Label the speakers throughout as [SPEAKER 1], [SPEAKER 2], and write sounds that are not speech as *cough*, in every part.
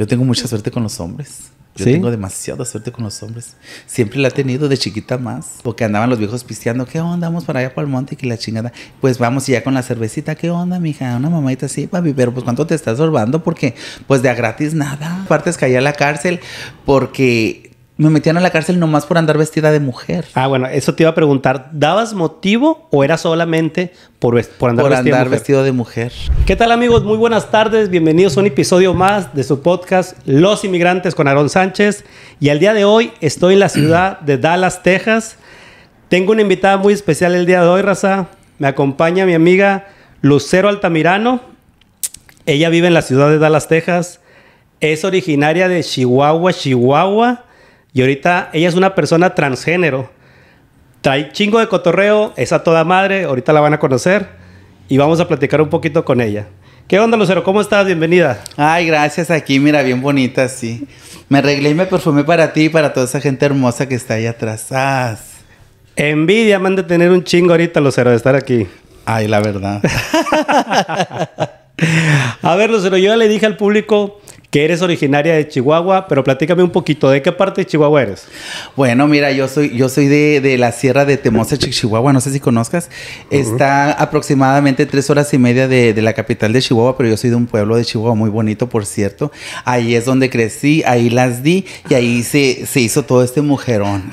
[SPEAKER 1] Yo tengo mucha suerte con los hombres. Yo tengo demasiada suerte con los hombres. Siempre la he tenido de chiquita más. Porque andaban los viejos pisteando. ¿Qué onda? Vamos para allá para el monte. Que la chingada. Pues vamos ya con la cervecita. ¿Qué onda, mija? Una mamadita así, papi. Pero pues cuánto te estás sorbando. Porque pues de a gratis nada. Aparte es que a la cárcel. Porque me metían a la cárcel nomás por andar vestida de mujer. Ah, bueno, eso te iba a preguntar. ¿Dabas motivo o era solamente por, por andar, de vestido de mujer?
[SPEAKER 2] ¿Qué tal amigos? Muy buenas tardes. Bienvenidos a un episodio más de su podcast Los Inmigrantes con Aarón Sánchez. Y el día de hoy estoy en la ciudad de Dallas, Texas. Tengo una invitada muy especial el día de hoy, Raza. Me acompaña mi amiga Lucero Altamirano. Ella vive en la ciudad de Dallas, Texas. Es originaria de Chihuahua, Chihuahua y ahorita ella es una persona transgénero. Trae chingo de cotorreo, es a toda madre, ahorita la van a conocer
[SPEAKER 1] y vamos a platicar un poquito con ella. ¿Qué onda, Lucero? ¿Cómo estás? Bienvenida. Ay, gracias. Aquí, mira, bien bonita, sí. Me arreglé y me perfumé para ti y para toda esa gente hermosa que está ahí atrás. Envidia me han de tener un chingo ahorita, Lucero, de estar aquí. Ay,
[SPEAKER 2] la verdad. *laughs* a ver, Lucero, yo ya le dije al público
[SPEAKER 1] que eres originaria de Chihuahua, pero platícame un poquito, ¿de qué parte de Chihuahua eres? Bueno, mira, yo soy, yo soy de, la sierra de Temosa, Chihuahua, no sé si conozcas. Está aproximadamente tres horas y media de, la capital de Chihuahua, pero yo soy de un pueblo de Chihuahua muy bonito, por cierto. Ahí es donde crecí, ahí las di y ahí se, hizo todo este mujerón.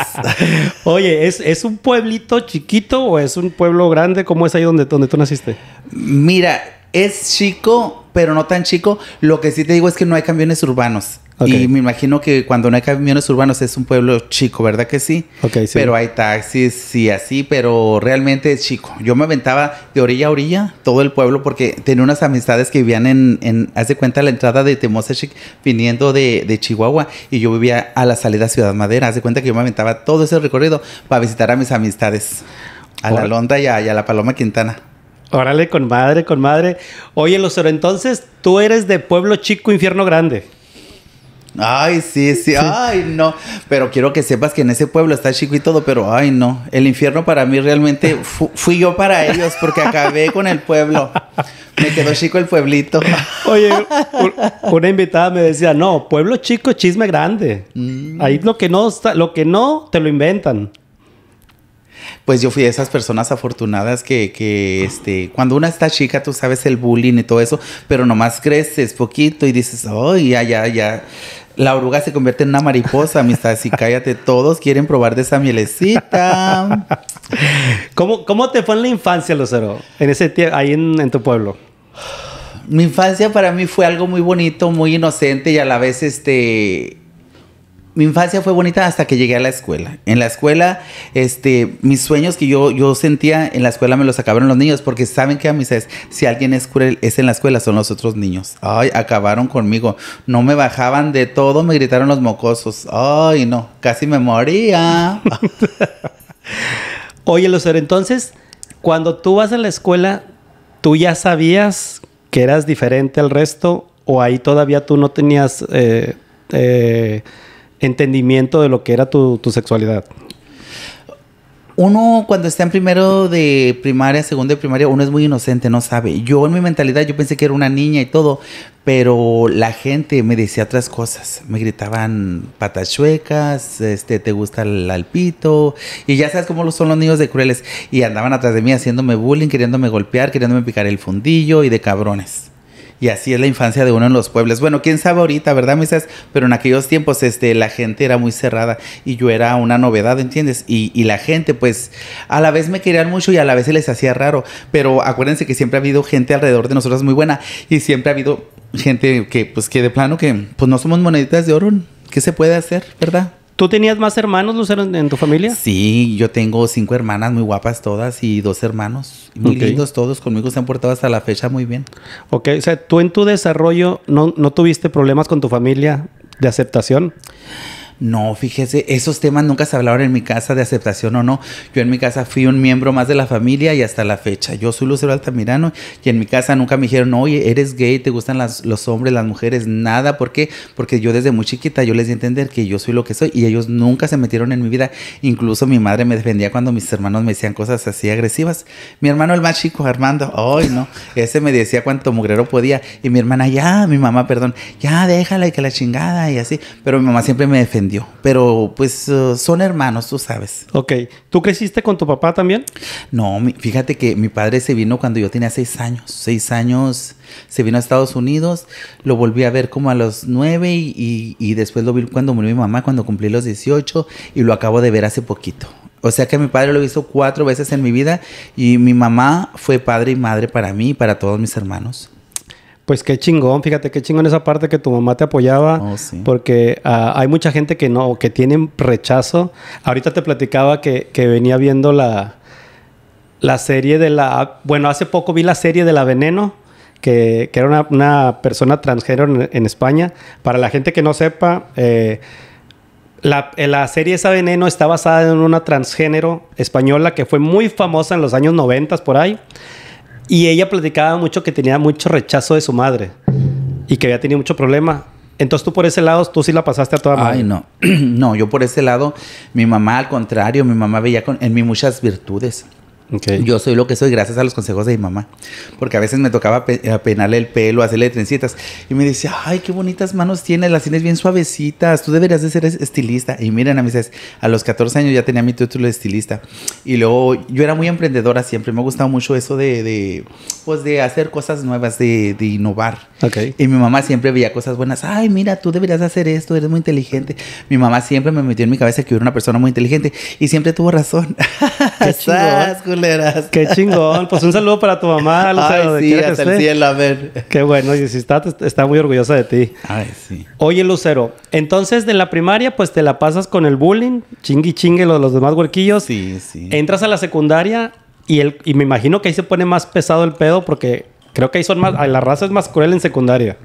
[SPEAKER 1] *laughs* Oye, ¿es, ¿es un pueblito chiquito o es un pueblo grande? ¿Cómo es ahí donde, donde tú naciste? Mira, es chico, pero no tan chico. Lo que sí te digo es que no hay camiones urbanos. Y me imagino que cuando no hay camiones urbanos es un pueblo chico, ¿verdad que sí? Okay, sí. Pero hay taxis, sí, así, pero realmente es chico. Yo me aventaba de orilla a orilla todo el pueblo porque tenía unas amistades que vivían en, en haz de cuenta, la entrada de Temosechic viniendo de, Chihuahua y yo vivía a la salida Ciudad Madera. Haz de cuenta que yo me aventaba todo ese recorrido para visitar a mis amistades, a la Londa y a la Paloma Quintana. Órale, con madre, con madre. Oye, Lucero, entonces tú eres de pueblo chico, infierno grande. Ay, sí, sí, ay, no. Pero quiero que sepas que en ese pueblo está chico y todo, pero ay, no. El infierno para mí realmente fui yo para ellos porque acabé con el pueblo. Me quedó chico el pueblito.
[SPEAKER 2] Oye, *laughs* una invitada me decía, no, pueblo chico, chisme grande. Mm. Ahí lo que no está, lo
[SPEAKER 1] que no, te lo inventan pues yo fui de esas personas afortunadas que, este, cuando una está chica, tú sabes el bullying y todo eso, pero nomás creces poquito y dices, oh, ya, ya, ya. La oruga se convierte en una mariposa, amistad. Así cállate, todos quieren probar de esa mielecita. ¿Cómo, cómo te fue en la infancia, Lucero? En ese ahí en, en tu pueblo mi infancia para mí fue algo muy bonito, muy inocente y a la vez este mi infancia fue bonita hasta que llegué a la escuela. En la escuela, este, mis sueños que yo, yo sentía en la escuela me los acabaron los niños, porque saben que a mí, es, si alguien es cruel, es en la escuela, son los otros niños. Ay, acabaron conmigo. No me bajaban de todo, me gritaron los mocosos. Ay, no, casi me moría. *laughs* Oye, Lucero, entonces, cuando tú
[SPEAKER 2] vas a la escuela, ¿tú ya sabías que eras diferente al resto? ¿O ahí todavía tú no tenías eh, eh, entendimiento de lo que era tu,
[SPEAKER 1] sexualidad? uno cuando está en primero de primaria, segundo de primaria, uno es muy inocente, no sabe. Yo en mi mentalidad yo pensé que era una niña y todo, pero la gente me decía otras cosas. Me gritaban patas chuecas, este, te gusta el alpito, y ya sabes cómo son los niños de crueles. Y andaban atrás de mí haciéndome bullying, queriéndome golpear, queriéndome picar el fundillo y de cabrones. Y así es la infancia de uno en los pueblos. Bueno, quién sabe ahorita, ¿verdad, misas Pero en aquellos tiempos este, la gente era muy cerrada y yo era una novedad, ¿entiendes? Y, y la gente, pues, a la vez me querían mucho y a la vez se les hacía raro. Pero acuérdense que siempre ha habido gente alrededor de nosotros muy buena y siempre ha habido gente que, pues, que de plano que, pues, no somos moneditas de oro. ¿Qué se puede hacer, verdad? ¿Tú tenías más hermanos, Lucero, en, tu familia? Sí, yo tengo cinco hermanas muy guapas todas y dos hermanos. Muy queridos lindos todos, conmigo se han portado hasta la fecha muy bien. Ok, o sea, tú en tu desarrollo no, no tuviste problemas con tu familia de aceptación. No, fíjese, esos temas nunca se hablaron en mi casa de aceptación o no. Yo en mi casa fui un miembro más de la familia y hasta la fecha. Yo soy Lucero Altamirano y en mi casa nunca me dijeron, oye, eres gay, te gustan los hombres, las mujeres, nada. ¿Por qué? Porque yo desde muy chiquita yo les di a entender que yo soy lo que soy y ellos nunca se metieron en mi vida. Incluso mi madre me defendía cuando mis hermanos me decían cosas así agresivas. Mi hermano el más chico, Armando, ay no, ese me decía cuánto mugrero podía. Y mi hermana, ya, mi mamá, perdón, ya déjala y que la chingada y así. Pero mi mamá siempre me defendía pero pues eh, son hermanos, tú sabes. Ok. ¿Tú creciste con tu papá también? No, fíjate que mi padre se vino cuando yo tenía seis años. Seis años se vino a Estados Unidos. Lo volví a ver como a los nueve y, después lo vi cuando murió mi mamá, cuando cumplí los 18 y lo acabo de ver hace poquito. O sea que mi padre lo hizo cuatro veces en mi vida y mi mamá fue padre y madre para mí y para todos mis hermanos. Pues qué chingón, fíjate qué chingón
[SPEAKER 2] esa parte que tu mamá te apoyaba, oh, porque ah, hay mucha gente que no, que tienen rechazo. Ahorita te platicaba que, venía viendo la, la serie de la... Bueno, hace poco vi la serie de la Veneno, que, era una, persona transgénero en, España. Para la gente que no sepa, eh, la, la, serie esa Veneno está basada en una transgénero española que fue muy famosa en los años 90 por ahí. Y ella platicaba mucho que tenía mucho rechazo de su madre y que había tenido
[SPEAKER 1] mucho problema. Entonces tú por ese lado, tú sí la pasaste a toda madre. Ay, no. *clears throat* no, yo por ese lado, mi mamá al contrario, mi mamá veía con, en mí muchas virtudes. Yo soy lo que soy gracias a los consejos de mi mamá. Porque a veces me tocaba Peinarle penarle el pelo, hacerle trencitas. Y me decía, ay, qué bonitas manos tienes, las tienes bien suavecitas, tú deberías de ser estilista. Y miren, a mí, a los 14 años ya tenía mi título de estilista. Y luego yo era muy emprendedora siempre, me ha gustado mucho eso de, pues de hacer cosas nuevas, de, innovar. Y mi mamá siempre veía cosas buenas, ay, mira, tú deberías hacer esto, eres muy inteligente. Mi mamá siempre me metió en mi cabeza que yo era una persona muy inteligente y siempre tuvo razón.
[SPEAKER 2] *laughs* Qué Qué chingón. Pues un saludo para tu mamá, *laughs* Lucero. Ay, sí, hasta el cielo, a ver Qué bueno. Y si está, está muy orgullosa de ti. Ay, sí. Oye, Lucero, entonces de la primaria, pues te la pasas con el bullying, chingui chingue los, los demás huequillos. Sí, sí. Entras a la secundaria y, me imagino que ahí
[SPEAKER 1] se pone más pesado el pedo porque creo que ahí son más... La raza es más cruel en secundaria.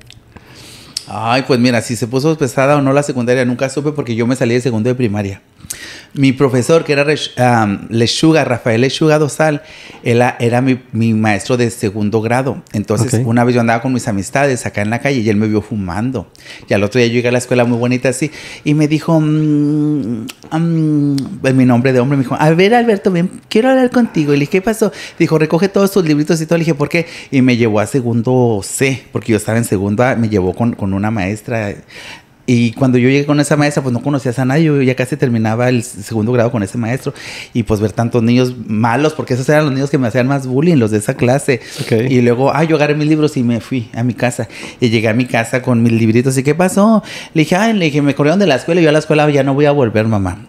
[SPEAKER 1] Ay, pues mira, si se puso pesada o no la secundaria nunca supe porque yo me salí de segundo de primaria mi profesor, que era Rafael Lechuga Dosal, él era mi, maestro de segundo grado. Entonces, una vez yo andaba con mis amistades acá en la calle y él me vio fumando. Y al otro día yo llegué a la escuela muy bonita así y me dijo, mm, mi nombre de hombre, me dijo, a ver Alberto, quiero hablar contigo. Y le dije, ¿qué pasó? Dijo, recoge todos tus libritos y todo. Le dije, ¿por qué? Y me llevó a segundo C, porque yo estaba en segunda, me llevó con una maestra y cuando yo llegué con esa maestra, pues no conocías a nadie. Yo ya casi terminaba el segundo grado con ese maestro. Y pues ver tantos niños malos, porque esos eran los niños que me hacían más bullying, los de esa clase. Y luego, ah, yo agarré mis libros y me fui a mi casa. Y llegué a mi casa con mis libritos. ¿Y qué pasó? Le dije, ay, le dije, me corrieron de la escuela. Y yo a la escuela ya no voy a volver, mamá.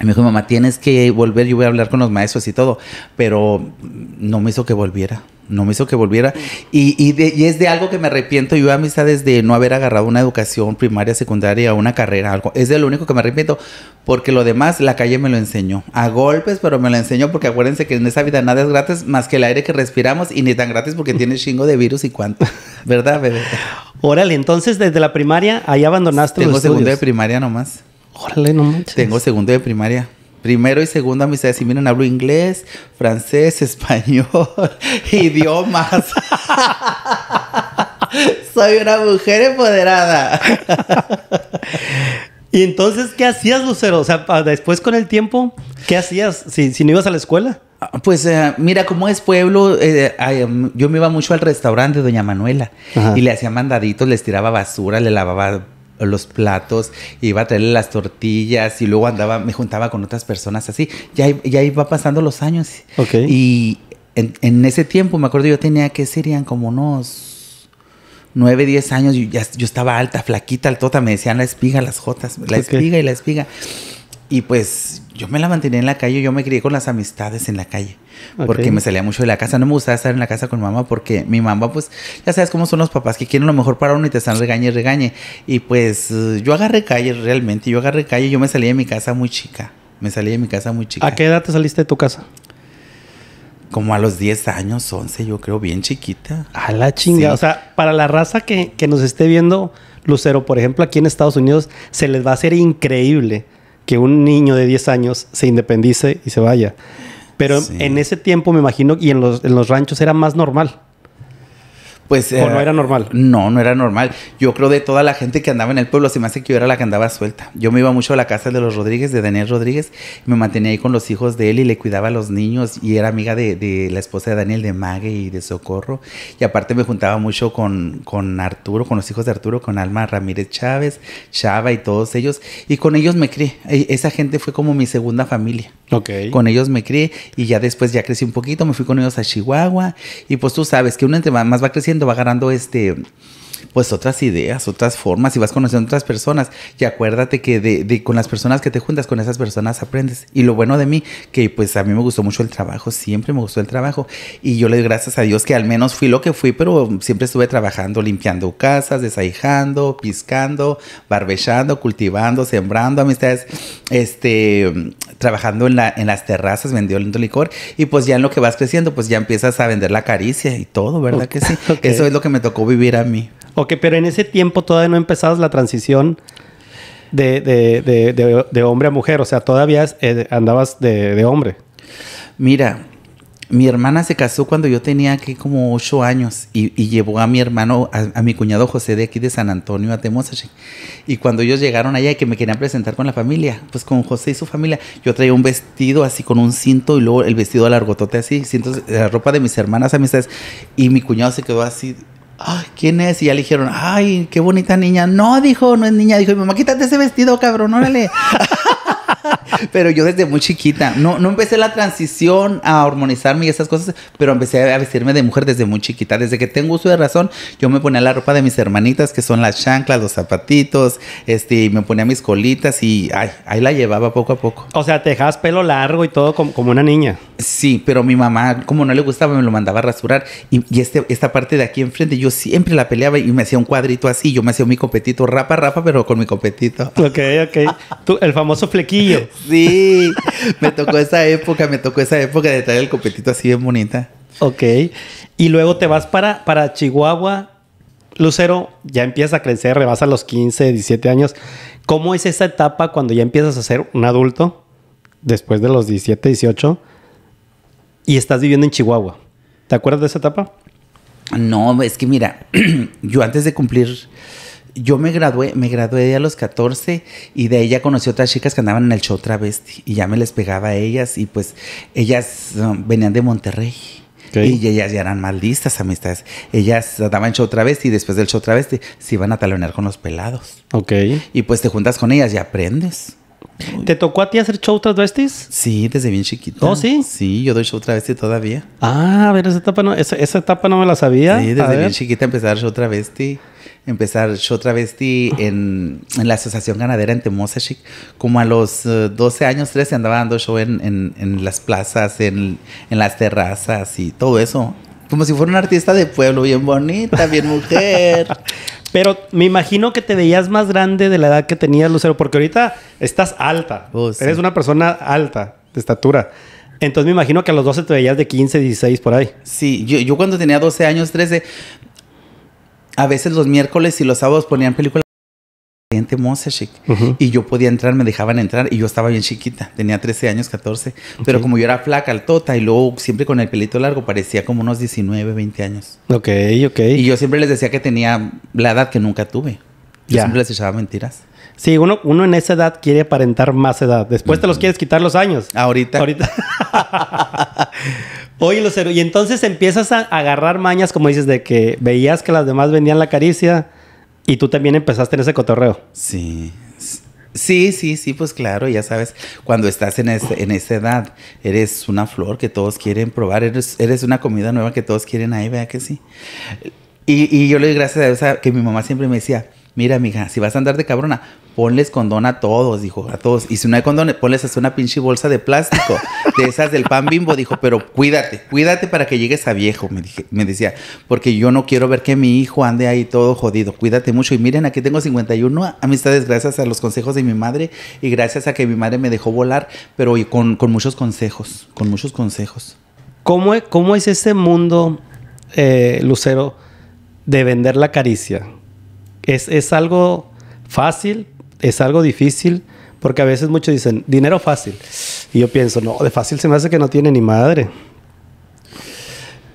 [SPEAKER 1] Y me dijo, mamá, tienes que volver. Yo voy a hablar con los maestros y todo. Pero no me hizo que volviera no me hizo que volviera. Y, es de algo que me arrepiento yo, amistades, de no haber agarrado una educación primaria, secundaria, una carrera, algo. Es de lo único que me arrepiento, porque lo demás la calle me lo enseñó. A golpes, pero me lo enseñó, porque acuérdense que en esa vida nada es gratis más que el aire que respiramos, y ni tan gratis porque tiene chingo de virus y cuánto. *laughs* ¿Verdad, bebé? Órale, entonces desde la primaria ahí abandonaste Tengo segundo de primaria nomás. Órale, no Tengo segundo de primaria primero y segundo amistad. Si miren, hablo inglés, francés, *laughs* español, *laughs* idiomas. *laughs* Soy una mujer empoderada. ¿Y entonces qué hacías, Lucero? O sea, después con el tiempo, ¿qué hacías si, no ibas a la escuela? Ah, pues eh, mira, como es pueblo, eh, em, yo me iba mucho al restaurante de Doña Manuela y le hacía mandaditos, les tiraba basura, le lavaba los platos, iba a traerle las tortillas y luego andaba, me juntaba con otras personas así. Ya, ya iba pasando los años. Ok Y en, ese tiempo, me acuerdo, yo tenía que serían como unos 9, 10 años. Yo, ya, yo estaba alta, flaquita, altota, me decían la espiga, las jotas, la espiga y la espiga. Y pues yo me la mantenía en la calle, yo me crié con las amistades en la calle, porque me salía mucho de la casa, no me gustaba estar en la casa con mamá, porque mi mamá, pues ya sabes cómo son los papás, que quieren lo mejor para uno y te están regañe y regañe. Y pues yo agarré calle realmente, yo agarré calle, yo me salí de mi casa muy chica, me salí de mi casa muy chica. ¿A
[SPEAKER 2] qué edad te saliste de tu
[SPEAKER 1] casa? Como a los 10 años, 11, yo creo, bien chiquita. A la
[SPEAKER 2] chinga. O sea, para la raza que, que nos esté viendo, Lucero, por ejemplo, aquí en Estados Unidos, se les va a hacer increíble que un niño de 10 años se independice y se vaya. Pero
[SPEAKER 1] en ese tiempo me imagino,
[SPEAKER 2] y en los, en los ranchos era más normal
[SPEAKER 1] pues... ¿O eh, no era normal? No, no era normal. Yo creo de toda la gente que andaba en el pueblo, se me hace que yo era la que andaba suelta. Yo me iba mucho a la casa de los Rodríguez, de Daniel Rodríguez, me mantenía ahí con los hijos de él y le cuidaba a los niños y era amiga de, la esposa de Daniel, de Mague y de Socorro. Y aparte me juntaba mucho con, con Arturo, con los hijos de Arturo, con Alma Ramírez Chávez, Chava y todos ellos. Y con ellos me crié. E, esa gente fue como mi segunda familia. Con ellos me crié y ya después ya crecí un poquito, me fui con ellos a Chihuahua y pues tú sabes que uno entre más va creciendo, va ganando este pues otras ideas, otras formas y vas conociendo otras personas. Y acuérdate que de, con las personas que te juntas, con esas personas aprendes. Y lo bueno de mí, que pues a mí me gustó mucho el trabajo, siempre me gustó el trabajo. Y yo le doy gracias a Dios que al menos fui lo que fui, pero siempre estuve trabajando, limpiando casas, desahijando, piscando, barbechando, cultivando, sembrando amistades, este, trabajando en, la, en las terrazas, vendiendo licor. Y pues ya en lo que vas creciendo, pues ya empiezas a vender la caricia y todo, ¿verdad que sí? *laughs* Eso es lo que me tocó vivir a mí.
[SPEAKER 2] Ok, pero en ese tiempo todavía no empezabas la transición de, hombre a mujer, o sea,
[SPEAKER 1] todavía eh, andabas de, hombre. Mira, mi hermana se casó cuando yo tenía aquí como ocho años y, llevó a mi hermano, a, mi cuñado José de aquí de San Antonio a Temosache. Y cuando ellos llegaron allá y que me querían presentar con la familia, pues con José y su familia, yo traía un vestido así con un cinto y luego el vestido largotote así, cintos, la ropa de mis hermanas amistades. Y mi cuñado se quedó así Ay, ¿quién es? Y ya le dijeron, ay, qué bonita niña. No, dijo, no es niña. Dijo, mamá, quítate ese vestido, cabrón, órale. *laughs* *laughs* pero yo desde muy chiquita, no, no empecé la transición a hormonizarme y esas cosas, pero empecé a vestirme de mujer desde muy chiquita. Desde que tengo uso de razón, yo me ponía la ropa de mis hermanitas, que son las chanclas, los zapatitos, este, y me ponía mis colitas y ahí la llevaba poco a poco. O sea, te dejabas pelo largo y todo como, como una niña. Sí, pero mi mamá, como no le gustaba, me lo mandaba a rasurar. Y, este, esta parte de aquí enfrente, yo siempre la peleaba y me hacía un cuadrito así. Yo me hacía mi competito rapa, rapa, pero con mi competito Ok, ok. Tú, el famoso flequillo. *laughs* sí, me tocó esa época, me tocó esa época de traer el copetito así bien bonita.
[SPEAKER 2] Ok. Y luego te vas para, para Chihuahua. Lucero, ya empiezas a crecer, rebasa los 15, 17 años. ¿Cómo es esa etapa cuando ya empiezas a ser un adulto, después de los 17, 18, y estás viviendo en Chihuahua?
[SPEAKER 1] ¿Te acuerdas de esa etapa? No, es que mira, *clears throat* yo antes de cumplir yo me gradué, me gradué a los 14 y de ella conocí otras chicas que andaban en el show travesti y ya me les pegaba a ellas y pues ellas um, venían de Monterrey. Y ellas ya eran maldistas amistades. Ellas daban show travesti y después del show travesti se iban a talonear con los pelados. Ok. Y pues te juntas con ellas y aprendes. ¿Te tocó a ti hacer show travestis? Sí, desde bien chiquito. ¿Oh, sí? Sí, yo doy show travesti todavía. Ah, a ver, esa etapa no, esa, esa etapa no me la sabía. Sí, desde bien chiquita empecé a dar show travesti empezar yo travesti en, en la Asociación Ganadera en Temosachic. Como a los 12 eh, años, 13, andaba dando show en, las plazas, en, las terrazas y todo eso. Como si fuera una artista de pueblo, bien bonita, bien mujer. *laughs* Pero me
[SPEAKER 2] imagino que te veías más grande de la edad que tenías, Lucero, porque ahorita estás alta. Oh, Eres una persona alta, de estatura. Entonces me imagino que a los 12 te veías de 15, 16 por ahí.
[SPEAKER 1] Sí, yo, yo cuando tenía 12 años, 13, a veces los miércoles y los sábados ponían películas gente Y yo podía entrar, me dejaban entrar y yo estaba bien chiquita, tenía 13 años, 14. Pero como yo era flaca, altota y luego siempre con el pelito largo, parecía como unos 19, 20 años.
[SPEAKER 2] Ok, ok. Y
[SPEAKER 1] yo siempre les decía que tenía la edad que nunca tuve. Yo siempre les echaba mentiras.
[SPEAKER 2] Sí, uno, uno en esa edad quiere aparentar más edad. Después te los quieres quitar los años. Ahorita. Ahorita. *laughs* *laughs* y entonces empiezas a agarrar mañas, como dices, de que veías que las demás vendían la caricia y tú
[SPEAKER 1] también empezaste en ese cotorreo. Sí. Sí, sí, sí, pues claro, ya sabes, cuando estás en, en esa edad, eres una flor que todos quieren probar, eres, eres una comida nueva que todos quieren ahí, vea que sí. Y, yo le doy gracias a Dios que mi mamá siempre me decía, mira, mija, si vas a andar de cabrona, ponles condón a todos, dijo, a todos. Y si no hay condón, ponles hasta una pinche bolsa de plástico, de esas del pan bimbo, dijo, pero cuídate, cuídate para que llegues a viejo, me, decía, porque yo no quiero ver que mi hijo ande ahí todo jodido, cuídate mucho. Y miren, aquí tengo 51 amistades gracias a los consejos de mi madre y gracias a que mi madre me dejó volar, pero con, muchos consejos, con muchos consejos. ¿Cómo, cómo es ese
[SPEAKER 2] mundo, eh, Lucero, de vender la caricia? ¿Es, es algo fácil? es algo difícil porque a veces muchos dicen, dinero fácil.
[SPEAKER 1] Y yo pienso, no, de fácil se me hace que no tiene ni madre.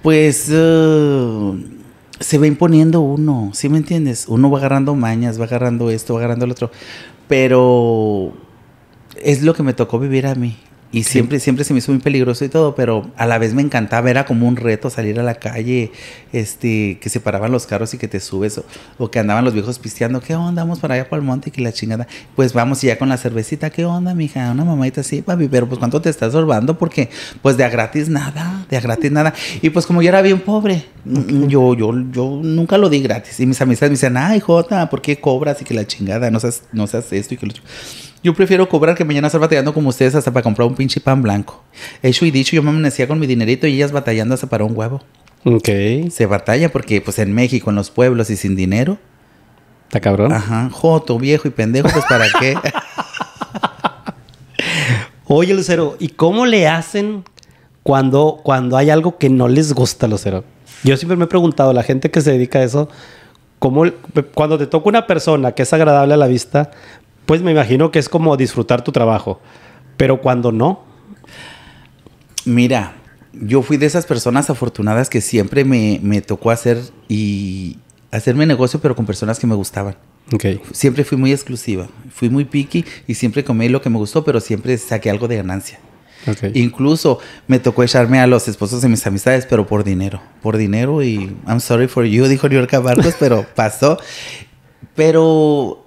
[SPEAKER 1] Pues eh, se va imponiendo uno, ¿sí me entiendes? Uno va agarrando mañas, va agarrando esto, va agarrando el otro. Pero es lo que me tocó vivir a mí. Y siempre, siempre se me hizo muy peligroso y todo, pero a la vez me encantaba, era como un reto salir a la calle, este, que se paraban los carros y que te subes, o, que andaban los viejos pisteando, ¿qué onda? Vamos para allá para el monte, y que la chingada, pues vamos y ya con la cervecita, ¿qué onda, mija? Una mamadita así, papi, pero pues cuánto te estás sorbando, porque pues de a gratis nada, de a gratis nada. Y pues como yo era bien pobre, yo, yo, yo nunca lo di gratis. Y mis amistades me dicen, ay, Jota, ¿por qué cobras? Y que la chingada, no seas, no seas esto y que lo yo prefiero cobrar que mañana estar batallando como ustedes hasta para comprar un pinche pan blanco. Hecho y dicho, yo me amanecía con mi dinerito y ellas batallando hasta para un huevo. Ok. Se batalla porque, pues, en México, en los pueblos y sin dinero. ¿Está cabrón? Ajá. Joto, viejo y pendejo, pues, ¿para qué?
[SPEAKER 2] *laughs* Oye, Lucero, ¿y cómo le hacen cuando, cuando hay algo que no les gusta, Lucero? Yo siempre me he preguntado, la gente que se dedica a eso, ¿cómo, cuando te toca una persona que es agradable a la vista, pues me imagino que es como disfrutar tu trabajo.
[SPEAKER 1] Pero cuando no. Mira, yo fui de esas personas afortunadas que siempre me, tocó hacer y hacerme negocio, pero con personas que me gustaban. Okay. Siempre fui muy exclusiva, fui muy picky y siempre comí lo que me gustó, pero siempre saqué algo de ganancia. Okay. Incluso me tocó echarme a los esposos de mis amistades, pero por dinero. Por dinero y I'm sorry for you, dijo New York pero *laughs* pasó. Pero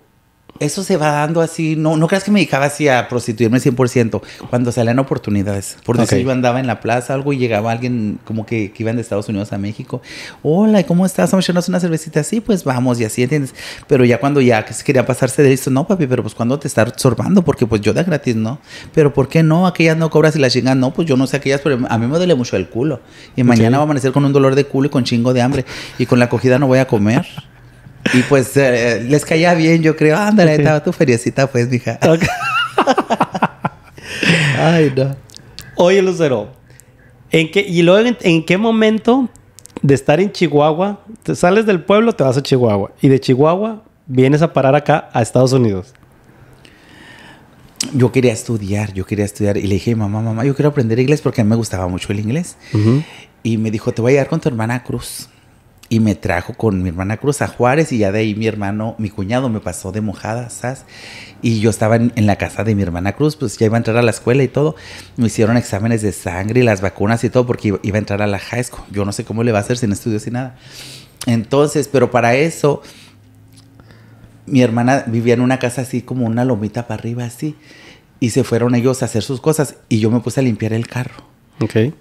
[SPEAKER 1] eso se va dando así. No, no creas que me dedicaba así a prostituirme 100% cuando salían oportunidades. Por decir, yo andaba en la plaza, algo y llegaba alguien como que, que iban de Estados Unidos a México. Hola, ¿cómo estás? Vamos a una cervecita así, pues vamos y así, ¿entiendes? Pero ya cuando ya quería pasarse de listo, no, papi, pero pues cuando te está sorbando porque pues yo da gratis, ¿no? Pero ¿por qué no? Aquellas no cobras y las chingas, no, pues yo no sé aquellas, pero a mí me duele mucho el culo. Y mañana va a amanecer con un dolor de culo y con chingo de hambre. Y con la acogida no voy a comer. Y pues eh, eh, les caía bien, yo creo. Ándale, estaba tu feriecita, pues, mija. *laughs* *laughs* Ay, no. Oye, Lucero, ¿en
[SPEAKER 2] qué, ¿y luego en, qué momento de estar en Chihuahua, te sales del pueblo, te vas a Chihuahua? Y de Chihuahua
[SPEAKER 1] vienes a parar acá a Estados Unidos. Yo quería estudiar, yo quería estudiar. Y le dije, mamá, mamá, yo quiero aprender inglés porque a mí me gustaba mucho el inglés. Y me dijo, te voy a llevar con tu hermana Cruz y me trajo con mi hermana Cruz a Juárez y ya de ahí mi hermano, mi cuñado me pasó de mojada, ¿sabes? Y yo estaba en, la casa de mi hermana Cruz, pues ya iba a entrar a la escuela y todo. Me hicieron exámenes de sangre y las vacunas y todo porque iba, iba a entrar a la high school. Yo no sé cómo le va a hacer sin estudios y nada. Entonces, pero para eso, mi hermana vivía en una casa así como una lomita para arriba así. Y se fueron ellos a hacer sus cosas y yo me puse a limpiar el carro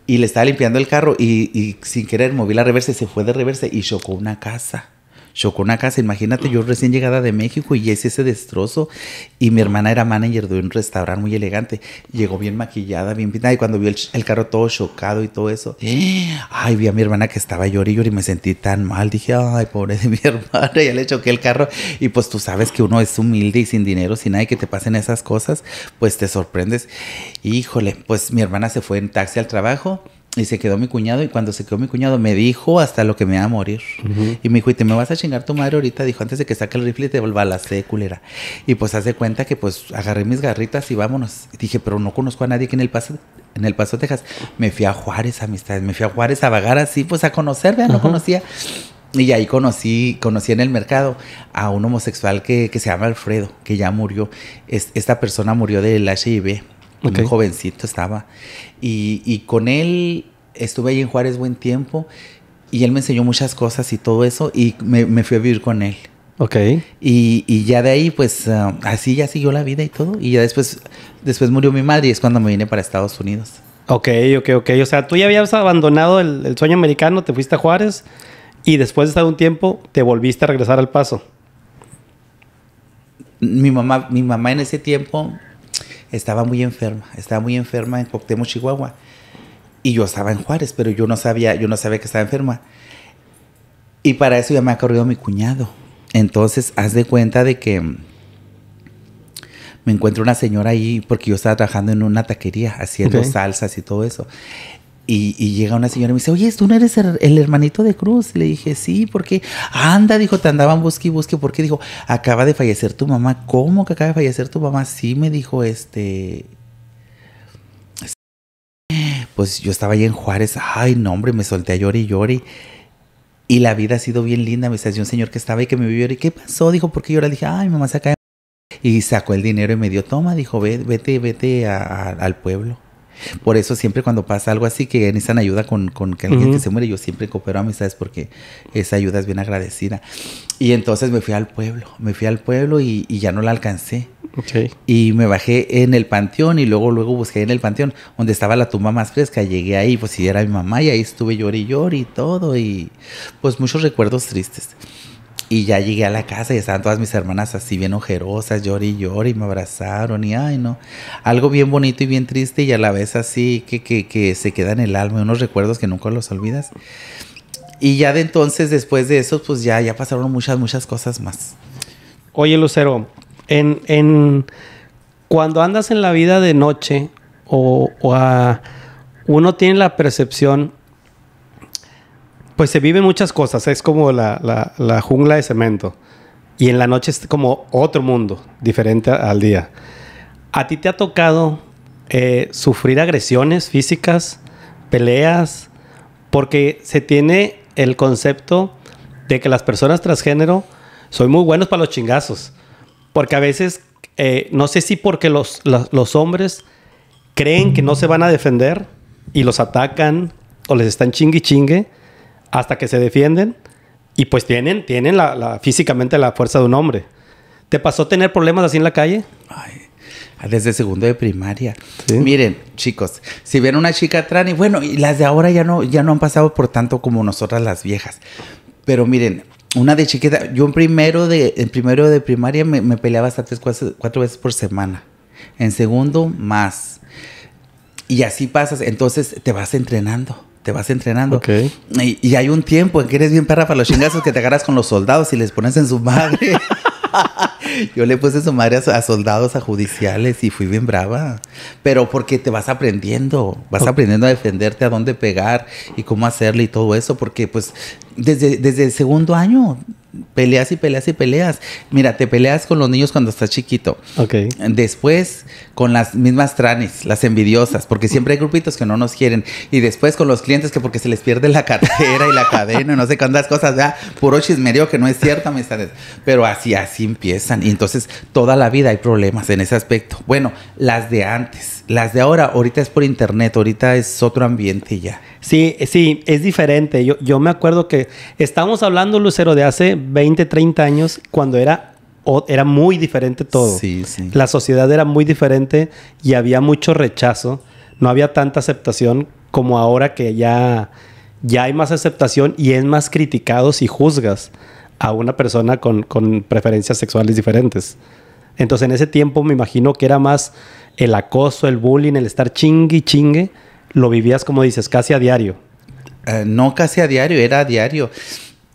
[SPEAKER 1] y le estaba limpiando el carro y, y sin querer moví la reverse y se fue de reversa y chocó una casa chocó una casa. Imagínate, yo recién llegada de México y hice ese destrozo. Y mi hermana era manager de un restaurante muy elegante. Llegó bien maquillada, bien pintada. Y cuando vio el, carro todo chocado y todo eso, *gasps* ay, vi a mi hermana que estaba llorando y me sentí tan mal. Dije, ay, pobre de mi *laughs* hermana, ya le choqué el carro. Y pues tú sabes que uno es humilde y sin dinero, sin nada, que te pasen esas cosas, pues te sorprendes. Híjole, pues mi hermana se fue en taxi al trabajo y se quedó mi cuñado y cuando se quedó mi cuñado me dijo hasta lo que me va a morir. Y me dijo, y te me vas a chingar tu madre ahorita, dijo, antes de que saque el rifle te la culera. Y pues hace cuenta que pues agarré mis garritas y vámonos. dije, pero no conozco a nadie que en el paso, en el Paso, Texas. Me fui a Juárez, amistades, me fui a Juárez a vagar así, pues a conocer, no conocía. Y ahí conocí, conocí en el mercado a un homosexual que, se llama Alfredo, que ya murió. esta persona murió del HIV muy jovencito estaba. Y, con él estuve ahí en Juárez buen tiempo y él me enseñó muchas cosas y todo eso y me, fui a vivir con él. Ok. Y, ya de ahí, pues ah, así ya siguió la vida y todo. Y ya después, después murió mi madre y es cuando me vine para Estados Unidos.
[SPEAKER 2] Ok, ok, ok. O sea, tú ya habías abandonado el, el sueño americano, te fuiste a Juárez y después de estar un tiempo te volviste a regresar al paso.
[SPEAKER 1] Mi mamá, mi mamá en ese tiempo estaba muy enferma, estaba muy enferma en Coctemo, Chihuahua. Y yo estaba en Juárez, pero yo no sabía, yo no sabía que estaba enferma. Y para eso ya me ha corrido mi cuñado. Entonces, haz de cuenta de que me encuentro una señora ahí porque yo estaba trabajando en una taquería haciendo salsas y todo eso. Y, llega una señora y me dice, oye, ¿tú no eres el, hermanito de Cruz? Le dije, sí, ¿por qué? anda, dijo, te andaban busque y busque, qué? dijo, acaba de fallecer tu mamá. ¿Cómo que acaba de fallecer tu mamá? Sí, me dijo, este... Pues yo estaba ahí en Juárez, ay, no, hombre, me solté a llorar y llorar. Y la vida ha sido bien linda. Me decía un señor que estaba ahí que me vio y ¿qué pasó? Dijo, ¿por qué llora? Le dije, ay, mamá se acaba. Y sacó el dinero y me dio, toma, dijo, vete, vete al pueblo. Por eso siempre cuando pasa algo así que necesitan ayuda con, que alguien que se muere, yo siempre coopero amistades porque esa ayuda es bien agradecida. Y entonces me fui al pueblo, me fui al pueblo y, ya no la alcancé. Y me bajé en el panteón y luego luego busqué en el panteón donde estaba la tumba más fresca. Llegué ahí, pues si era mi mamá y ahí estuve llorando y llorando y todo y pues muchos recuerdos tristes. Y ya llegué a la casa y estaban todas mis hermanas así bien ojerosas, llori y me abrazaron y ay no, algo bien bonito y bien triste y a la vez así que, se queda en el alma, unos recuerdos que nunca los olvidas. Y ya de entonces, después de eso, pues ya, ya pasaron muchas, muchas cosas más.
[SPEAKER 2] Oye Lucero, en, cuando andas en la vida de noche o, o a, uno tiene la percepción pues se viven muchas cosas, es como la, jungla de cemento. Y en la noche es como otro mundo, diferente al día. ¿A ti te ha tocado eh, sufrir agresiones físicas, peleas? Porque se tiene el concepto de que las personas transgénero son muy buenos para los chingazos. Porque a veces, eh, no sé si porque los, hombres creen que no se van a defender y los atacan o les están chingue chingue hasta que se defienden y pues tienen, tienen la, físicamente la fuerza de un hombre.
[SPEAKER 1] ¿Te pasó tener problemas así en la calle? Ay, ah, desde segundo de primaria. Miren, chicos, si ven una chica atrás, y bueno, y las de ahora ya no, ya no han pasado por tanto como nosotras las viejas. Pero miren, una de chiquita, yo en primero de, en primero de primaria me, peleaba hasta tres, cuatro veces por semana. En segundo, más. Y así pasas, entonces te vas entrenando te vas entrenando. Y, hay un tiempo en que eres bien perra para los chingazos que te agarras con los soldados y les pones en su madre. *laughs* Yo le puse su madre a, soldados, a judiciales y fui bien brava. Pero porque te vas aprendiendo, vas aprendiendo a defenderte, a dónde pegar y cómo hacerle y todo eso. Porque pues desde, desde el segundo año peleas y peleas y peleas. Mira, te peleas con los niños cuando estás chiquito. Ok. Después con las mismas tranes, las envidiosas, porque siempre hay grupitos que no nos quieren. Y después con los clientes que porque se les pierde la *laughs* cartera y la cadena y no sé cuántas cosas, ya Puro chismereo que no es cierto, amistades. Pero así, así empiezan. Y entonces toda la vida hay problemas en ese aspecto. Bueno, las de antes las de ahora, ahorita es por internet, ahorita es otro ambiente ya. Sí, sí, es diferente.
[SPEAKER 2] Yo, yo me acuerdo que estamos hablando, Lucero, de hace 20, 30 años, cuando era, era muy diferente todo. Sí, La sociedad era muy diferente y había mucho rechazo. No había tanta aceptación como ahora que ya, ya hay más aceptación y es más criticado si juzgas a una persona con, con preferencias sexuales diferentes. Entonces en ese tiempo me imagino que era más el acoso, el bullying,
[SPEAKER 1] el estar chingui chingue, lo vivías como dices, casi a diario. Eh, no casi a diario, era a diario.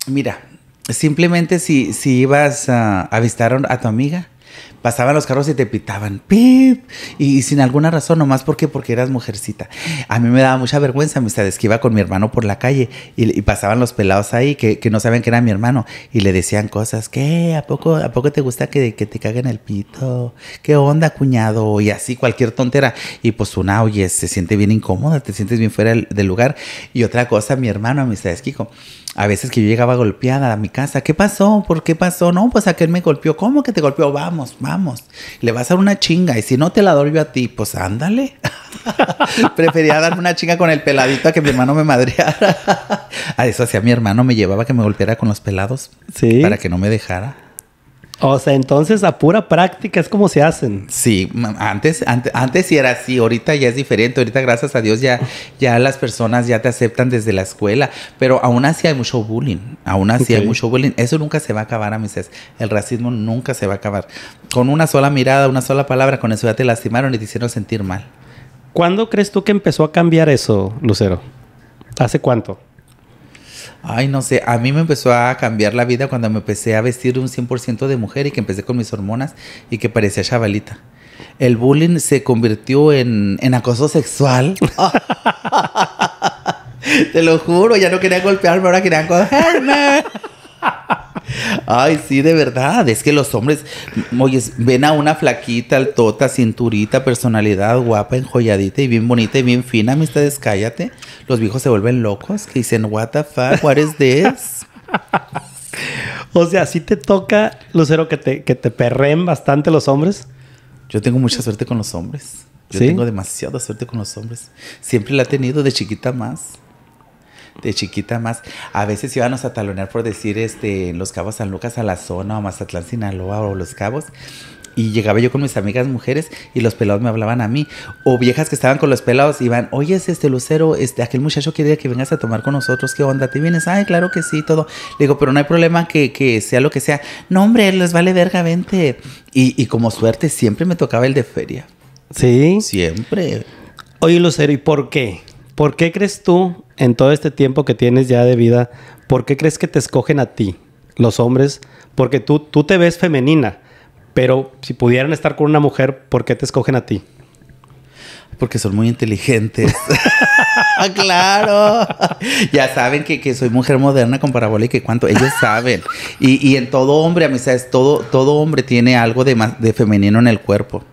[SPEAKER 1] Mira, simplemente si, ibas a, avistar a tu amiga, pasaban los carros y te pitaban, pip, y, sin alguna razón, nomás porque, porque eras mujercita. A mí me daba mucha vergüenza, amistades, que iba con mi hermano por la calle y, pasaban los pelados ahí que, no saben que era mi hermano y le decían cosas, que ¿A poco, a poco te gusta que, que te caguen el pito? ¿Qué onda, cuñado? Y así, cualquier tontera. Y pues una, oye, se siente bien incómoda, te sientes bien fuera del, lugar. Y otra cosa, mi hermano, amistades, Kiko a veces que yo llegaba golpeada a mi casa, ¿qué pasó? ¿Por qué pasó? No, pues aquel me golpeó, ¿cómo que te golpeó? Vamos, vamos, le vas a dar una chinga y si no te la doy a ti, pues ándale. *laughs* Prefería darme una chinga con el peladito a que mi hermano me madreara. *laughs* a eso hacía mi hermano, me llevaba que me golpeara con los pelados. Para que no me dejara. O sea, entonces a pura práctica es como se hacen. Sí, antes, antes, antes sí era así, ahorita ya es diferente, ahorita gracias a Dios ya, ya las personas ya te aceptan desde la escuela, pero aún así hay mucho bullying, aún así hay mucho bullying, eso nunca se va a acabar, amices, el racismo nunca se va a acabar. Con una sola mirada, una sola palabra, con eso ya te lastimaron y te hicieron sentir mal. ¿Cuándo crees tú que empezó a cambiar eso, Lucero? ¿Hace cuánto? Ay, no sé, a mí me empezó a cambiar la vida cuando me empecé a vestir un 100% de mujer y que empecé con mis hormonas y que parecía chavalita. El bullying se convirtió en, acoso sexual. *laughs* Te lo juro, ya no quería golpearme, ahora querían cogerme. Ay, sí, de verdad. Es que los hombres, oye, ven a una flaquita, altota, cinturita, personalidad guapa, enjolladita y bien bonita y bien fina, amistades, cállate. Los viejos se vuelven locos que dicen, what the fuck, what is this? o sea, si te toca, Lucero, que te, que te perreen bastante los hombres. Yo tengo mucha suerte con los hombres. Yo tengo demasiada suerte con los hombres. Siempre la he tenido de chiquita más de chiquita más. A veces íbamos a talonear por decir este, en Los Cabos San Lucas a la zona o Mazatlán, Sinaloa o Los Cabos y llegaba yo con mis amigas mujeres y los pelados me hablaban a mí. O viejas que estaban con los pelados iban, oye, este Lucero, este, aquel muchacho quiere que vengas a tomar con nosotros, ¿qué onda? ¿Te vienes? Ay, claro que sí, todo. Le digo, pero no hay problema que, sea lo que sea. No, hombre, les vale verga, vente. Y, y como suerte, siempre me tocaba el de feria. Sí. Siempre.
[SPEAKER 2] Oye, Lucero, ¿y por qué? ¿Por qué crees tú, en todo este tiempo que tienes ya de vida, por qué crees que te escogen a ti, los hombres? Porque tú, tú te ves femenina, pero si pudieran estar con una mujer, ¿por qué te escogen a ti?
[SPEAKER 1] Porque son muy inteligentes. *laughs* claro. Ya saben que, soy mujer moderna con parabólica y cuánto. Ellos saben. Y, en todo hombre, a amistades, todo, todo hombre tiene algo de femenino en el cuerpo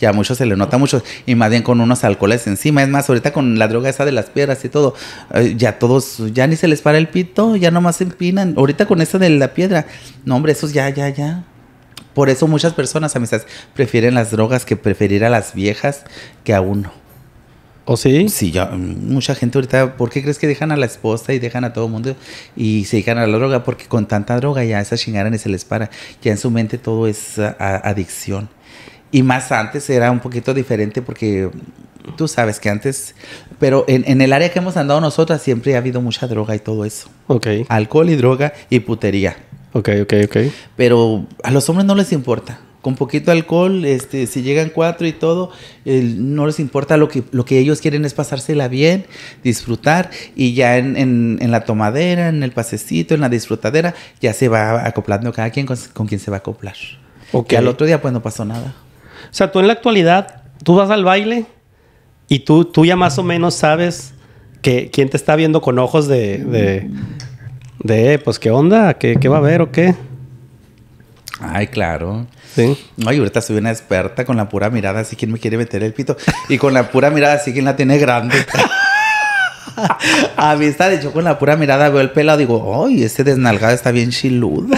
[SPEAKER 1] ya muchos se le nota mucho, y más bien con unos alcoholes encima. Es más, ahorita con la droga esa de las piedras y todo, eh, ya todos, ya ni se les para el pito, ya nomás se empinan. Ahorita con esa de la piedra, no, hombre, esos ya, ya, ya. Por eso muchas personas, amistades, prefieren las drogas que preferir a las viejas que a uno. ¿O sí? Sí, ya, mm, mucha gente ahorita, ¿por qué crees que dejan a la esposa y dejan a todo el mundo y se dejan a la droga? Porque con tanta droga ya esa chingada ni se les para. Ya en su mente todo es ah, ah, adicción. Y más antes era un poquito diferente porque tú sabes que antes, pero en, el área que hemos andado nosotras siempre ha habido mucha droga y todo eso. Ok. Alcohol y droga y putería.
[SPEAKER 2] Ok, ok, ok.
[SPEAKER 1] Pero a los hombres no les importa. Con poquito alcohol, este, si llegan cuatro y todo, no les importa. Lo que, lo que ellos quieren es pasársela bien, disfrutar. Y ya en, la tomadera, en el pasecito, en la disfrutadera, ya se va acoplando cada quien con, con quien se va a acoplar. Ok. Y al otro día, pues no pasó nada. O sea, tú en la actualidad, tú vas al baile
[SPEAKER 2] y tú, tú ya más o menos sabes que, quién te está viendo con ojos de,
[SPEAKER 1] pues, ¿qué onda? ¿Qué, va a haber o qué? Ay, claro. Sí. Ay, ahorita soy una experta con la pura mirada, así quién me quiere meter el pito. Y con la pura mirada, así quien la tiene grande. *laughs* Amistad, *laughs* de hecho con la pura mirada veo el pelado, digo, ¡ay, este desnalgado está bien chiludo!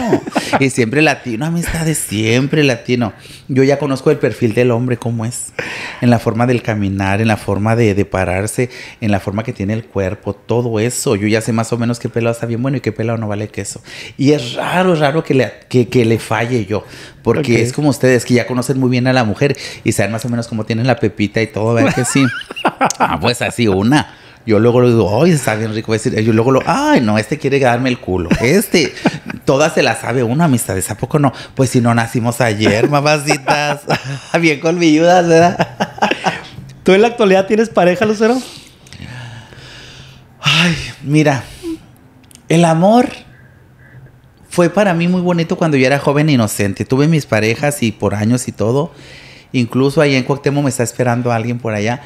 [SPEAKER 1] y siempre latino, amistad de siempre latino. Yo ya conozco el perfil del hombre, cómo es, en la forma del caminar, en la forma de, de pararse, en la forma que tiene el cuerpo, todo eso. Yo ya sé más o menos qué pelado está bien bueno y qué pelado no vale queso. Y es raro, raro que le, que, le falle yo, porque es como ustedes que ya conocen muy bien a la mujer y saben más o menos cómo tienen la pepita y todo, ¿verdad que sí? *laughs* Ah, pues así una. Yo luego lo digo, ay, está bien rico. Decir, yo luego lo, ay, no, este quiere darme el culo. Este, todas se la sabe una amistad. ¿A poco no? Pues si no nacimos ayer, mamacitas. *laughs* bien con mi ayuda, ¿verdad? ¿Tú en la actualidad tienes pareja, Lucero? Ay, mira, el amor fue para mí muy bonito cuando yo era joven e inocente. Tuve mis parejas y por años y todo. Incluso ahí en Cuauhtémoc me está esperando alguien por allá.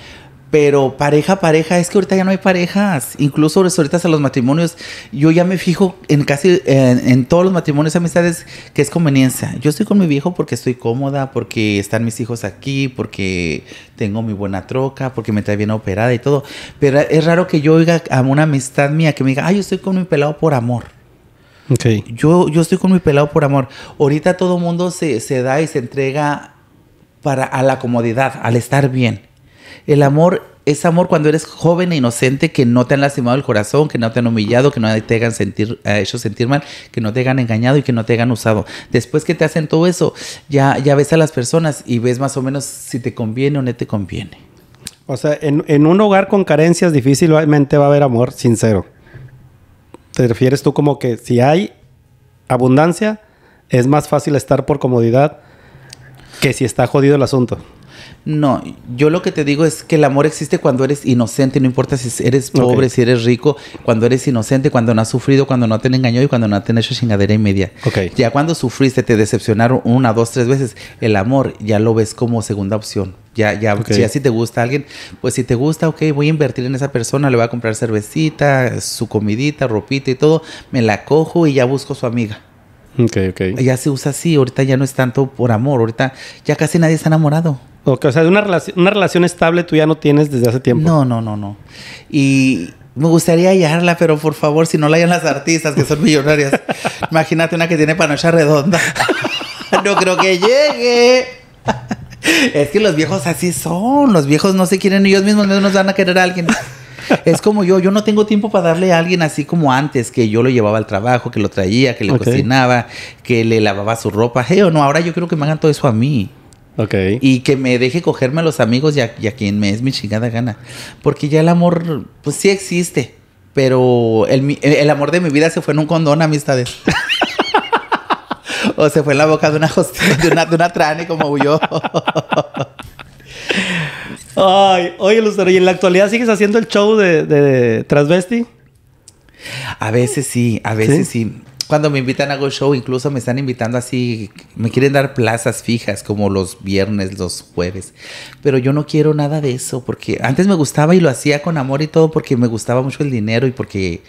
[SPEAKER 1] Pero pareja, pareja, es que ahorita ya no hay parejas. Incluso ahorita a los matrimonios, yo ya me fijo en casi en, todos los matrimonios, amistades, que es conveniencia. Yo estoy con mi viejo porque estoy cómoda, porque están mis hijos aquí, porque tengo mi buena troca, porque me trae bien operada y todo. Pero es raro que yo oiga a una amistad mía que me diga, ay, yo estoy con mi pelado por amor. Yo, yo estoy con mi pelado por amor. Ahorita todo mundo se, da y se entrega para, a la comodidad, al estar bien. El amor es amor cuando eres joven e inocente, que no te han lastimado el corazón, que no te han humillado, que no te hayan sentir, hecho sentir mal, que no te hayan engañado y que no te hayan usado. Después que te hacen todo eso, ya, ya ves a las personas y ves más o menos si te conviene o no te conviene.
[SPEAKER 2] O sea, en, en un hogar con carencias difícilmente va a haber amor sincero. ¿Te refieres tú como que si hay abundancia, es más fácil estar por
[SPEAKER 1] comodidad que si está jodido el asunto? No, yo lo que te digo es que el amor existe cuando eres inocente, no importa si eres pobre, si eres rico, cuando eres inocente, cuando no has sufrido, cuando no te han engañado y cuando no te han hecho chingadera y media. Okay. Ya cuando sufriste, te decepcionaron una, dos, tres veces, el amor ya lo ves como segunda opción. Ya, ya, si te gusta alguien, pues si te gusta, ok, voy a invertir en esa persona, le voy a comprar cervecita, su comidita, ropita y todo, me la cojo y ya busco su amiga. Ok, ok. Ya se usa así, ahorita ya no es tanto por amor, ahorita ya casi nadie está enamorado o sea, de una, relación, estable tú ya no tienes desde hace tiempo. No, no, no, no. Y me gustaría hallarla, pero por favor, si no la hallan las artistas que son millonarias, *laughs* imagínate una que tiene panocha redonda. *laughs* no creo que llegue. *laughs* es que los viejos así son. Los viejos no se quieren ellos mismos, no nos van a querer a alguien. es como yo, yo no tengo tiempo para darle a alguien así como antes, que yo lo llevaba al trabajo, que lo traía, que le cocinaba, que le lavaba su ropa. no, ahora yo creo que me hagan todo eso a mí. Y que me deje cogerme a los amigos y a, quien me es mi chingada gana. Porque ya el amor, pues sí existe. Pero el, amor de mi vida se fue en un condón, amistades. *laughs* o se fue en la boca de una, de una, trane como huyó. Ay,
[SPEAKER 2] oye, Lucero, ¿y en la actualidad sigues haciendo el show de, de, transvesti?
[SPEAKER 1] A veces sí, a veces sí cuando me invitan a Go Show, incluso me están invitando así, me quieren dar plazas fijas como los viernes, los jueves. Pero yo no quiero nada de eso, porque antes me gustaba y lo hacía con amor y todo, porque me gustaba mucho el dinero y porque...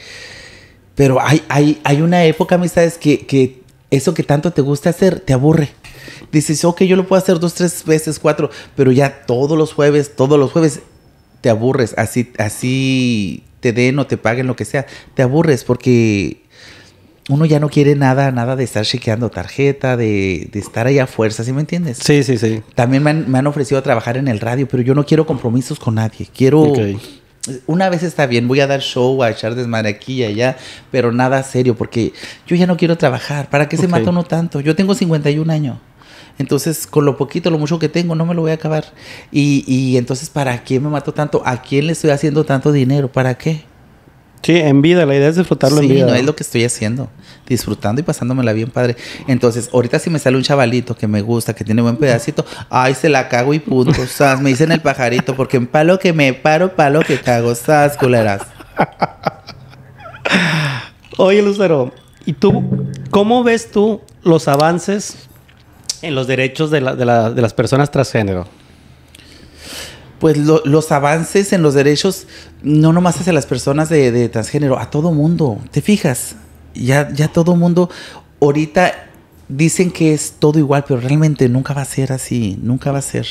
[SPEAKER 1] Pero hay, hay, hay una época, amistades, que, que eso que tanto te gusta hacer te aburre. Dices, ok, yo lo puedo hacer dos, tres veces, cuatro, pero ya todos los jueves, todos los jueves, te aburres, así, así te den o te paguen lo que sea, te aburres porque uno ya no quiere nada, nada de estar chequeando tarjeta, de, estar ahí a fuerza, ¿sí me entiendes? Sí, sí, sí. También me han, ofrecido a trabajar en el radio, pero yo no quiero compromisos con nadie. Quiero. Una vez está bien, voy a dar show, a echar desmadre aquí allá, pero nada serio, porque yo ya no quiero trabajar. ¿Para qué se mato mata uno tanto? Yo tengo 51 años. Entonces, con lo poquito, lo mucho que tengo, no me lo voy a acabar. Y, y entonces, ¿para qué me mato tanto? ¿A quién le estoy haciendo tanto dinero? ¿Para qué? Sí, en vida, la idea es disfrutarlo en vida. no es lo que estoy haciendo. Disfrutando y pasándomela bien, padre. Entonces, ahorita si me sale un chavalito que me gusta, que tiene buen pedacito, ay, se la cago y punto, sea, Me dicen el pajarito, porque en palo que me paro, palo que cago, sas, culeras. Oye, Lucero, ¿y tú cómo ves tú los avances
[SPEAKER 2] en los derechos de las personas transgénero?
[SPEAKER 1] pues los avances en los derechos, no nomás hacia las personas de, transgénero, a todo mundo, ¿te fijas? Ya, ya todo mundo, ahorita dicen que es todo igual, pero realmente nunca va a ser así, nunca va a ser.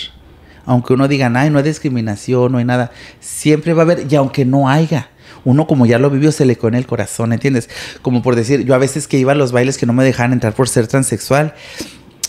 [SPEAKER 1] Aunque uno diga, ay, no hay discriminación, no hay nada, siempre va a haber, y aunque no haya, uno como ya lo vivió se le con el corazón, ¿entiendes? Como por decir, yo a veces que iba a los bailes que no me dejaban entrar por ser transexual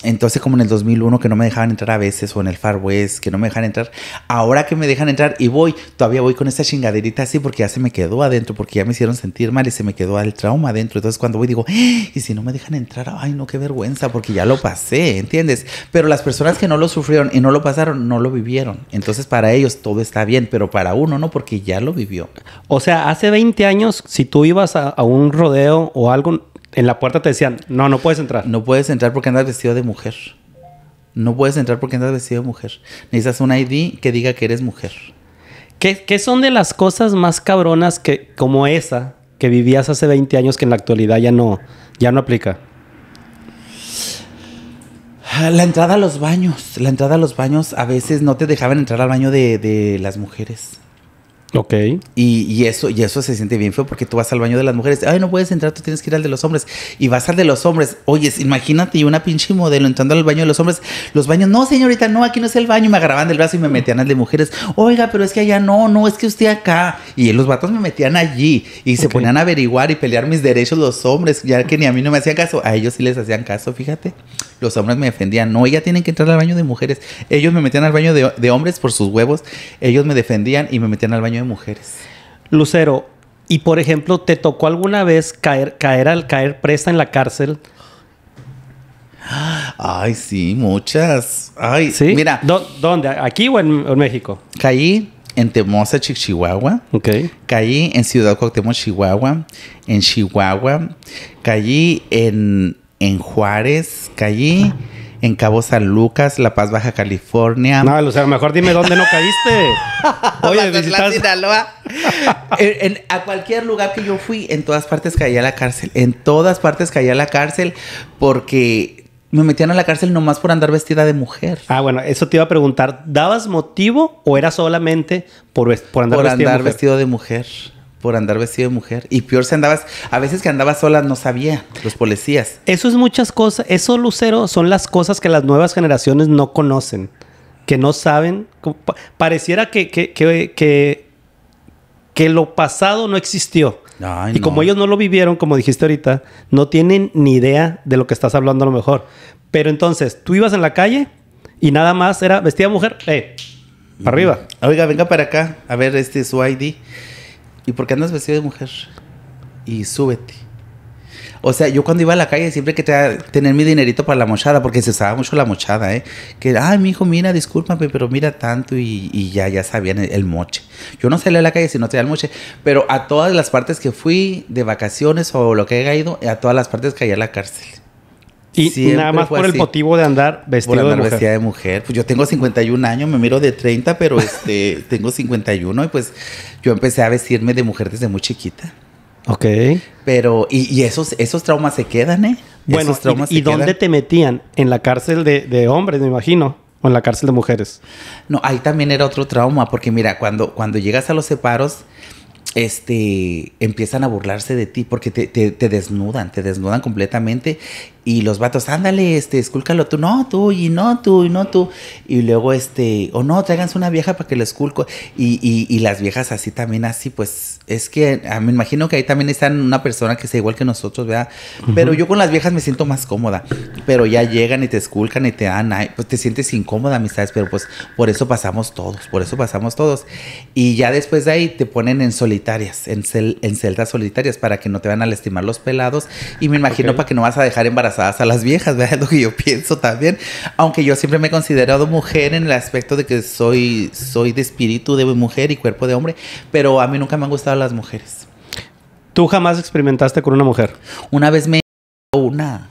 [SPEAKER 1] entonces, como en el 2001 que no me dejaban entrar a veces, o en el Far West que no me dejan entrar, ahora que me dejan entrar y voy, todavía voy con esta chingaderita así porque ya se me quedó adentro, porque ya me hicieron sentir mal y se me quedó el trauma adentro. Entonces, cuando voy, digo, ¡Ah! y si no me dejan entrar, ay, no, qué vergüenza, porque ya lo pasé, ¿entiendes? Pero las personas que no lo sufrieron y no lo pasaron, no lo vivieron. Entonces, para ellos todo está bien, pero para uno no, porque ya lo vivió. O sea, hace 20 años, si tú ibas a un rodeo o algo, en la puerta te decían, no, no puedes entrar. No puedes entrar porque andas vestido de mujer. No puedes entrar porque andas vestido de mujer. Necesitas un ID que diga que eres mujer. ¿Qué, son de las cosas más cabronas que, como esa que vivías hace 20 años que en la actualidad ya no, ya no aplica? Ah, la entrada a los baños. La entrada a los baños a veces no te dejaban entrar al baño de, de las mujeres. Ok. Y, eso, y eso se siente bien feo porque tú vas al baño de las mujeres. Ay, no puedes entrar, tú tienes que ir al de los hombres. Y vas al de los hombres. Oye, imagínate una pinche modelo entrando al baño de los hombres. Los baños, no, señorita, no, aquí no es el baño. Me agarraban del brazo y me metían al de mujeres. Oiga, pero es que allá no, no, es que usted acá. Y los vatos me metían allí. Y se ponían a averiguar y pelear mis derechos los hombres, ya que ni a mí no me hacían caso. A ellos sí les hacían caso, fíjate. Los hombres me defendían. No, ella tienen que entrar al baño de mujeres. Ellos me metían al baño de hombres por sus huevos. Ellos me defendían y me metían al baño mujeres. Lucero, y por ejemplo, ¿te tocó alguna vez
[SPEAKER 2] caer, caer al caer presa en la cárcel?
[SPEAKER 1] Ay, sí, muchas. Ay, ¿Sí? mira. ¿Dónde? ¿Aquí o en, México? Caí en Temosa, Chihuahua. Ok. Caí en Ciudad Cuauhtémoc, Chihuahua. En Chihuahua. Caí en, en Juárez. Caí en Cabo San Lucas, La Paz, Baja California. No, sea, mejor dime dónde no caíste. *laughs* Oye, visitas... *laughs* a cualquier lugar que yo fui, en todas partes caía la cárcel. En todas partes caía la cárcel porque me metían a la cárcel nomás por andar vestida de mujer. Ah, bueno, eso te iba a preguntar. ¿Dabas motivo o era solamente por, andar, vestida de mujer? vestido de mujer? por andar vestido de mujer. Y peor si andabas, a veces que andabas sola no sabía, los policías. Eso es muchas cosas, eso Lucero son las cosas
[SPEAKER 2] que las nuevas generaciones no conocen, que no saben. Pareciera que, que, que, lo pasado no existió. y como ellos no lo vivieron, como dijiste ahorita, no tienen ni idea de lo que estás hablando a lo mejor. Pero entonces, tú ibas en la calle y nada más era vestida mujer, eh, para arriba. Oiga, venga para
[SPEAKER 1] acá, a ver, este su ID. ¿y por qué andas vestido de mujer? Y súbete. O sea, yo cuando iba a la calle siempre que tener mi dinerito para la mochada, porque se usaba mucho la mochada, ¿eh? Que, ay, mi hijo, mira, discúlpame, pero mira tanto y, ya, ya sabían el, moche. Yo no salía a la calle si no tenía el moche, pero a todas las partes que fui de vacaciones o lo que haya ido, a todas las partes caía a la cárcel. Y nada más por el motivo de andar vestido por andar de mujer. vestida de mujer. Pues yo tengo 51 años, me miro de 30, pero *laughs* este tengo 51 y pues yo empecé a vestirme de mujer desde muy chiquita. Ok. Pero, y, esos, esos traumas se quedan, ¿eh? Bueno, esos traumas ¿y, y dónde te metían? En la cárcel de, hombres, me imagino. O en la cárcel de mujeres. No, ahí también era otro trauma, porque mira, cuando, cuando llegas a los separos, este, empiezan a burlarse de ti porque te, desnudan, te desnudan completamente y los vatos, ándale, este, escúlcalo tú, no tú, y no tú, y no tú, y luego, este, o no, tráiganse una vieja para que lo esculco, y, y, y las viejas así también, así, pues, es que ah, me imagino que ahí también están una persona que sea igual que nosotros, ¿verdad? Pero yo con las viejas me siento más cómoda. Pero ya llegan y te esculcan y te dan, pues te sientes incómoda, amistades. Pero pues por eso pasamos todos, por eso pasamos todos. Y ya después de ahí te ponen en solitarias, en, en celdas solitarias, para que no te van a lastimar los pelados. Y me imagino para que no vas a dejar embarazadas a las viejas, ¿verdad? *laughs* Es lo que yo pienso también. Aunque yo siempre me he considerado mujer en el aspecto de que soy, soy de espíritu de mujer y cuerpo de hombre. Pero a mí nunca me han gustado las mujeres. ¿Tú jamás experimentaste con una mujer? Una vez me una.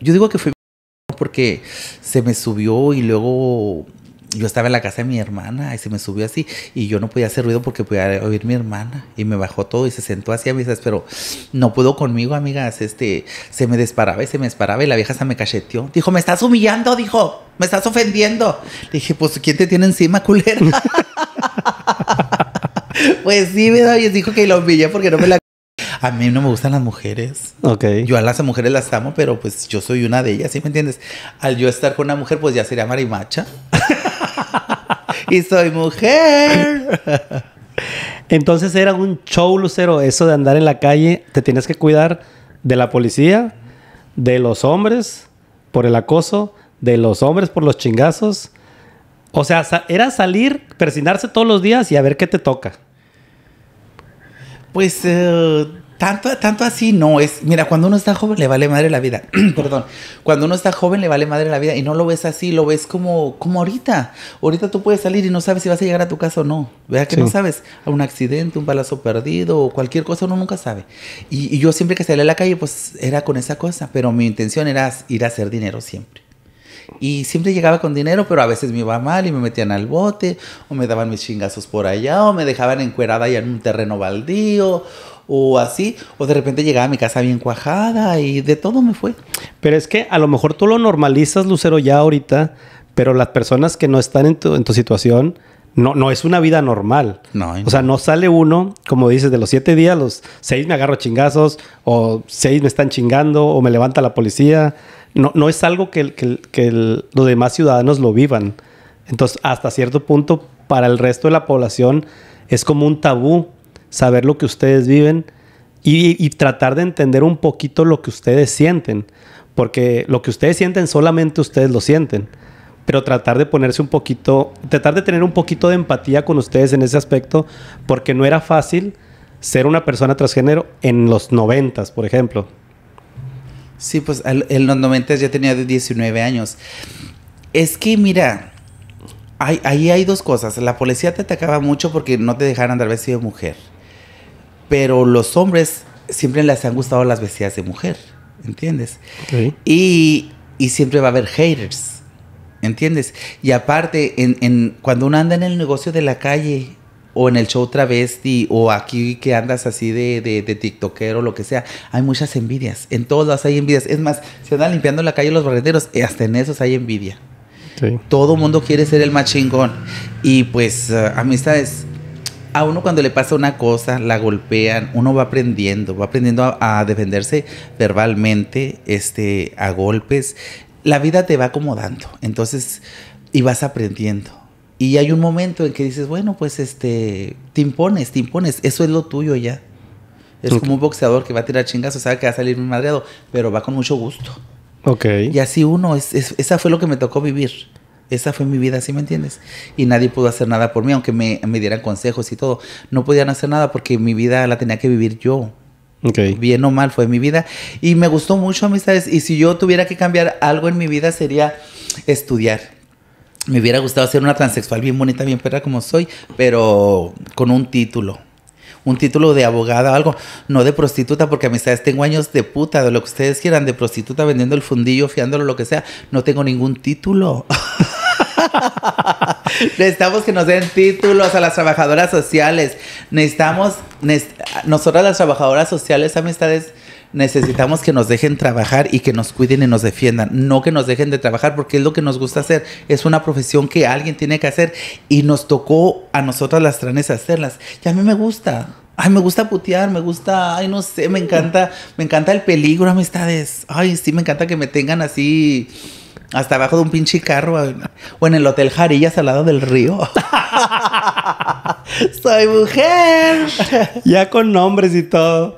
[SPEAKER 1] Yo digo que fue porque se me subió y luego yo estaba en la casa de mi hermana y se me subió así y yo no podía hacer ruido porque podía oír mi hermana y me bajó todo y se sentó así a misas, pero no pudo conmigo, amigas, este, se me disparaba y se me disparaba y la vieja se me cacheteó. Dijo, "Me estás humillando", dijo. "Me estás ofendiendo." Le dije, "Pues quién te tiene encima, culera." *laughs* *laughs* Pues sí, me Dijo que la humillé porque no me la. A mí no me gustan las mujeres. Ok. Yo a las mujeres las amo, pero pues yo soy una de ellas, ¿sí me entiendes? Al yo estar con una mujer, pues ya sería marimacha. *laughs* y soy mujer.
[SPEAKER 2] Entonces era un show, Lucero, eso de andar en la calle. Te tienes que cuidar de la policía, de los hombres por el acoso, de los hombres por los chingazos. O sea, era salir, persinarse todos los
[SPEAKER 1] días y a ver qué te toca. Pues eh, tanto, tanto así no es. Mira, cuando uno está joven le vale madre la vida. *clears throat* Perdón. Cuando uno está joven le vale madre la vida y no lo ves así, lo ves como, como ahorita. Ahorita tú puedes salir y no sabes si vas a llegar a tu casa o no. Vea que no sabes. A un accidente, un balazo perdido o cualquier cosa, uno nunca sabe. Y, y yo siempre que salía a la calle, pues era con esa cosa. Pero mi intención era ir a hacer dinero siempre y siempre llegaba con dinero, pero a veces me iba mal y me metían al bote, o me daban mis chingazos por allá, o me dejaban encuerada ya en un terreno baldío, o así, o de repente llegaba a mi casa bien cuajada y de todo me fue. Pero es que a lo mejor tú lo normalizas, Lucero,
[SPEAKER 2] ya ahorita, pero las personas que no están en tu, situación, no, no es una vida normal. o sea, no sale uno, como dices, de los siete días, los seis me agarro chingazos, o seis me están chingando, o me levanta la policía no, es algo que, los demás ciudadanos lo vivan. Entonces, hasta cierto punto, para el resto de la población es como un tabú saber lo que ustedes viven y, y tratar de entender un poquito lo que ustedes sienten. Porque lo que ustedes sienten solamente ustedes lo sienten pero tratar de ponerse un poquito, tratar de tener un poquito de empatía con ustedes en ese aspecto, porque no era fácil ser una persona transgénero en los noventas,
[SPEAKER 1] por ejemplo. Sí, pues el en los ya tenía 19 años. Es que mira, ahí hay dos cosas. La policía te atacaba mucho porque no te dejaran andar vestido de mujer. Pero los hombres siempre les han gustado las vestidas de mujer, ¿entiendes? Y, siempre va a haber haters, ¿entiendes? Y aparte, en, cuando uno anda en el negocio de la calle, o en el show travesti, o aquí que andas así de, de, o lo que sea, hay muchas envidias. En todas hay envidias. Es más, se andan limpiando la calle los barrenderos, eh, hasta en esos hay envidia. Todo mundo quiere ser el más chingón. Y pues, ah, amistades, a uno cuando le pasa una cosa, la golpean, uno va aprendiendo, va aprendiendo a, a, defenderse verbalmente, este, a golpes. La vida te va acomodando, entonces, y vas aprendiendo. Y hay un momento en que dices, bueno, pues este, te impones, te impones, eso es lo tuyo ya. Es como un boxeador que va a tirar chingazos, sabe que va a salir un madreado, pero va con mucho gusto. Ok. Y así uno, es, esa fue lo que me tocó vivir. Esa fue mi vida, ¿sí me entiendes? Y nadie pudo hacer nada por mí, aunque me, dieran consejos y todo. No podían hacer nada porque mi vida la tenía que vivir yo. Okay. Bien o mal fue mi vida. Y me gustó mucho, amistades. Y si yo tuviera que cambiar algo en mi vida sería estudiar me hubiera gustado ser una transexual bien bonita, bien perra como soy, pero con un título. Un título de abogada o algo, no de prostituta, porque amistades tengo años de puta, de lo que ustedes quieran, de prostituta vendiendo el fundillo, fiándolo, lo que sea. No tengo ningún título. *laughs* Necesitamos que nos den títulos a las trabajadoras sociales. Necesitamos, nosotras las trabajadoras sociales, amistades, necesitamos que nos dejen trabajar y que nos cuiden y nos defiendan, no que nos dejen de trabajar porque es lo que nos gusta hacer, es una profesión que alguien tiene que hacer y nos tocó a nosotras las tranes hacerlas. Y a mí me gusta. Ay, me gusta putear, me gusta, ay, no sé, me encanta, me encanta el peligro, amistades. Ay, sí, me encanta que me tengan así hasta abajo de un pinche carro o en el Hotel Jarillas al lado del río. *laughs* Soy mujer. ya con nombres y todo.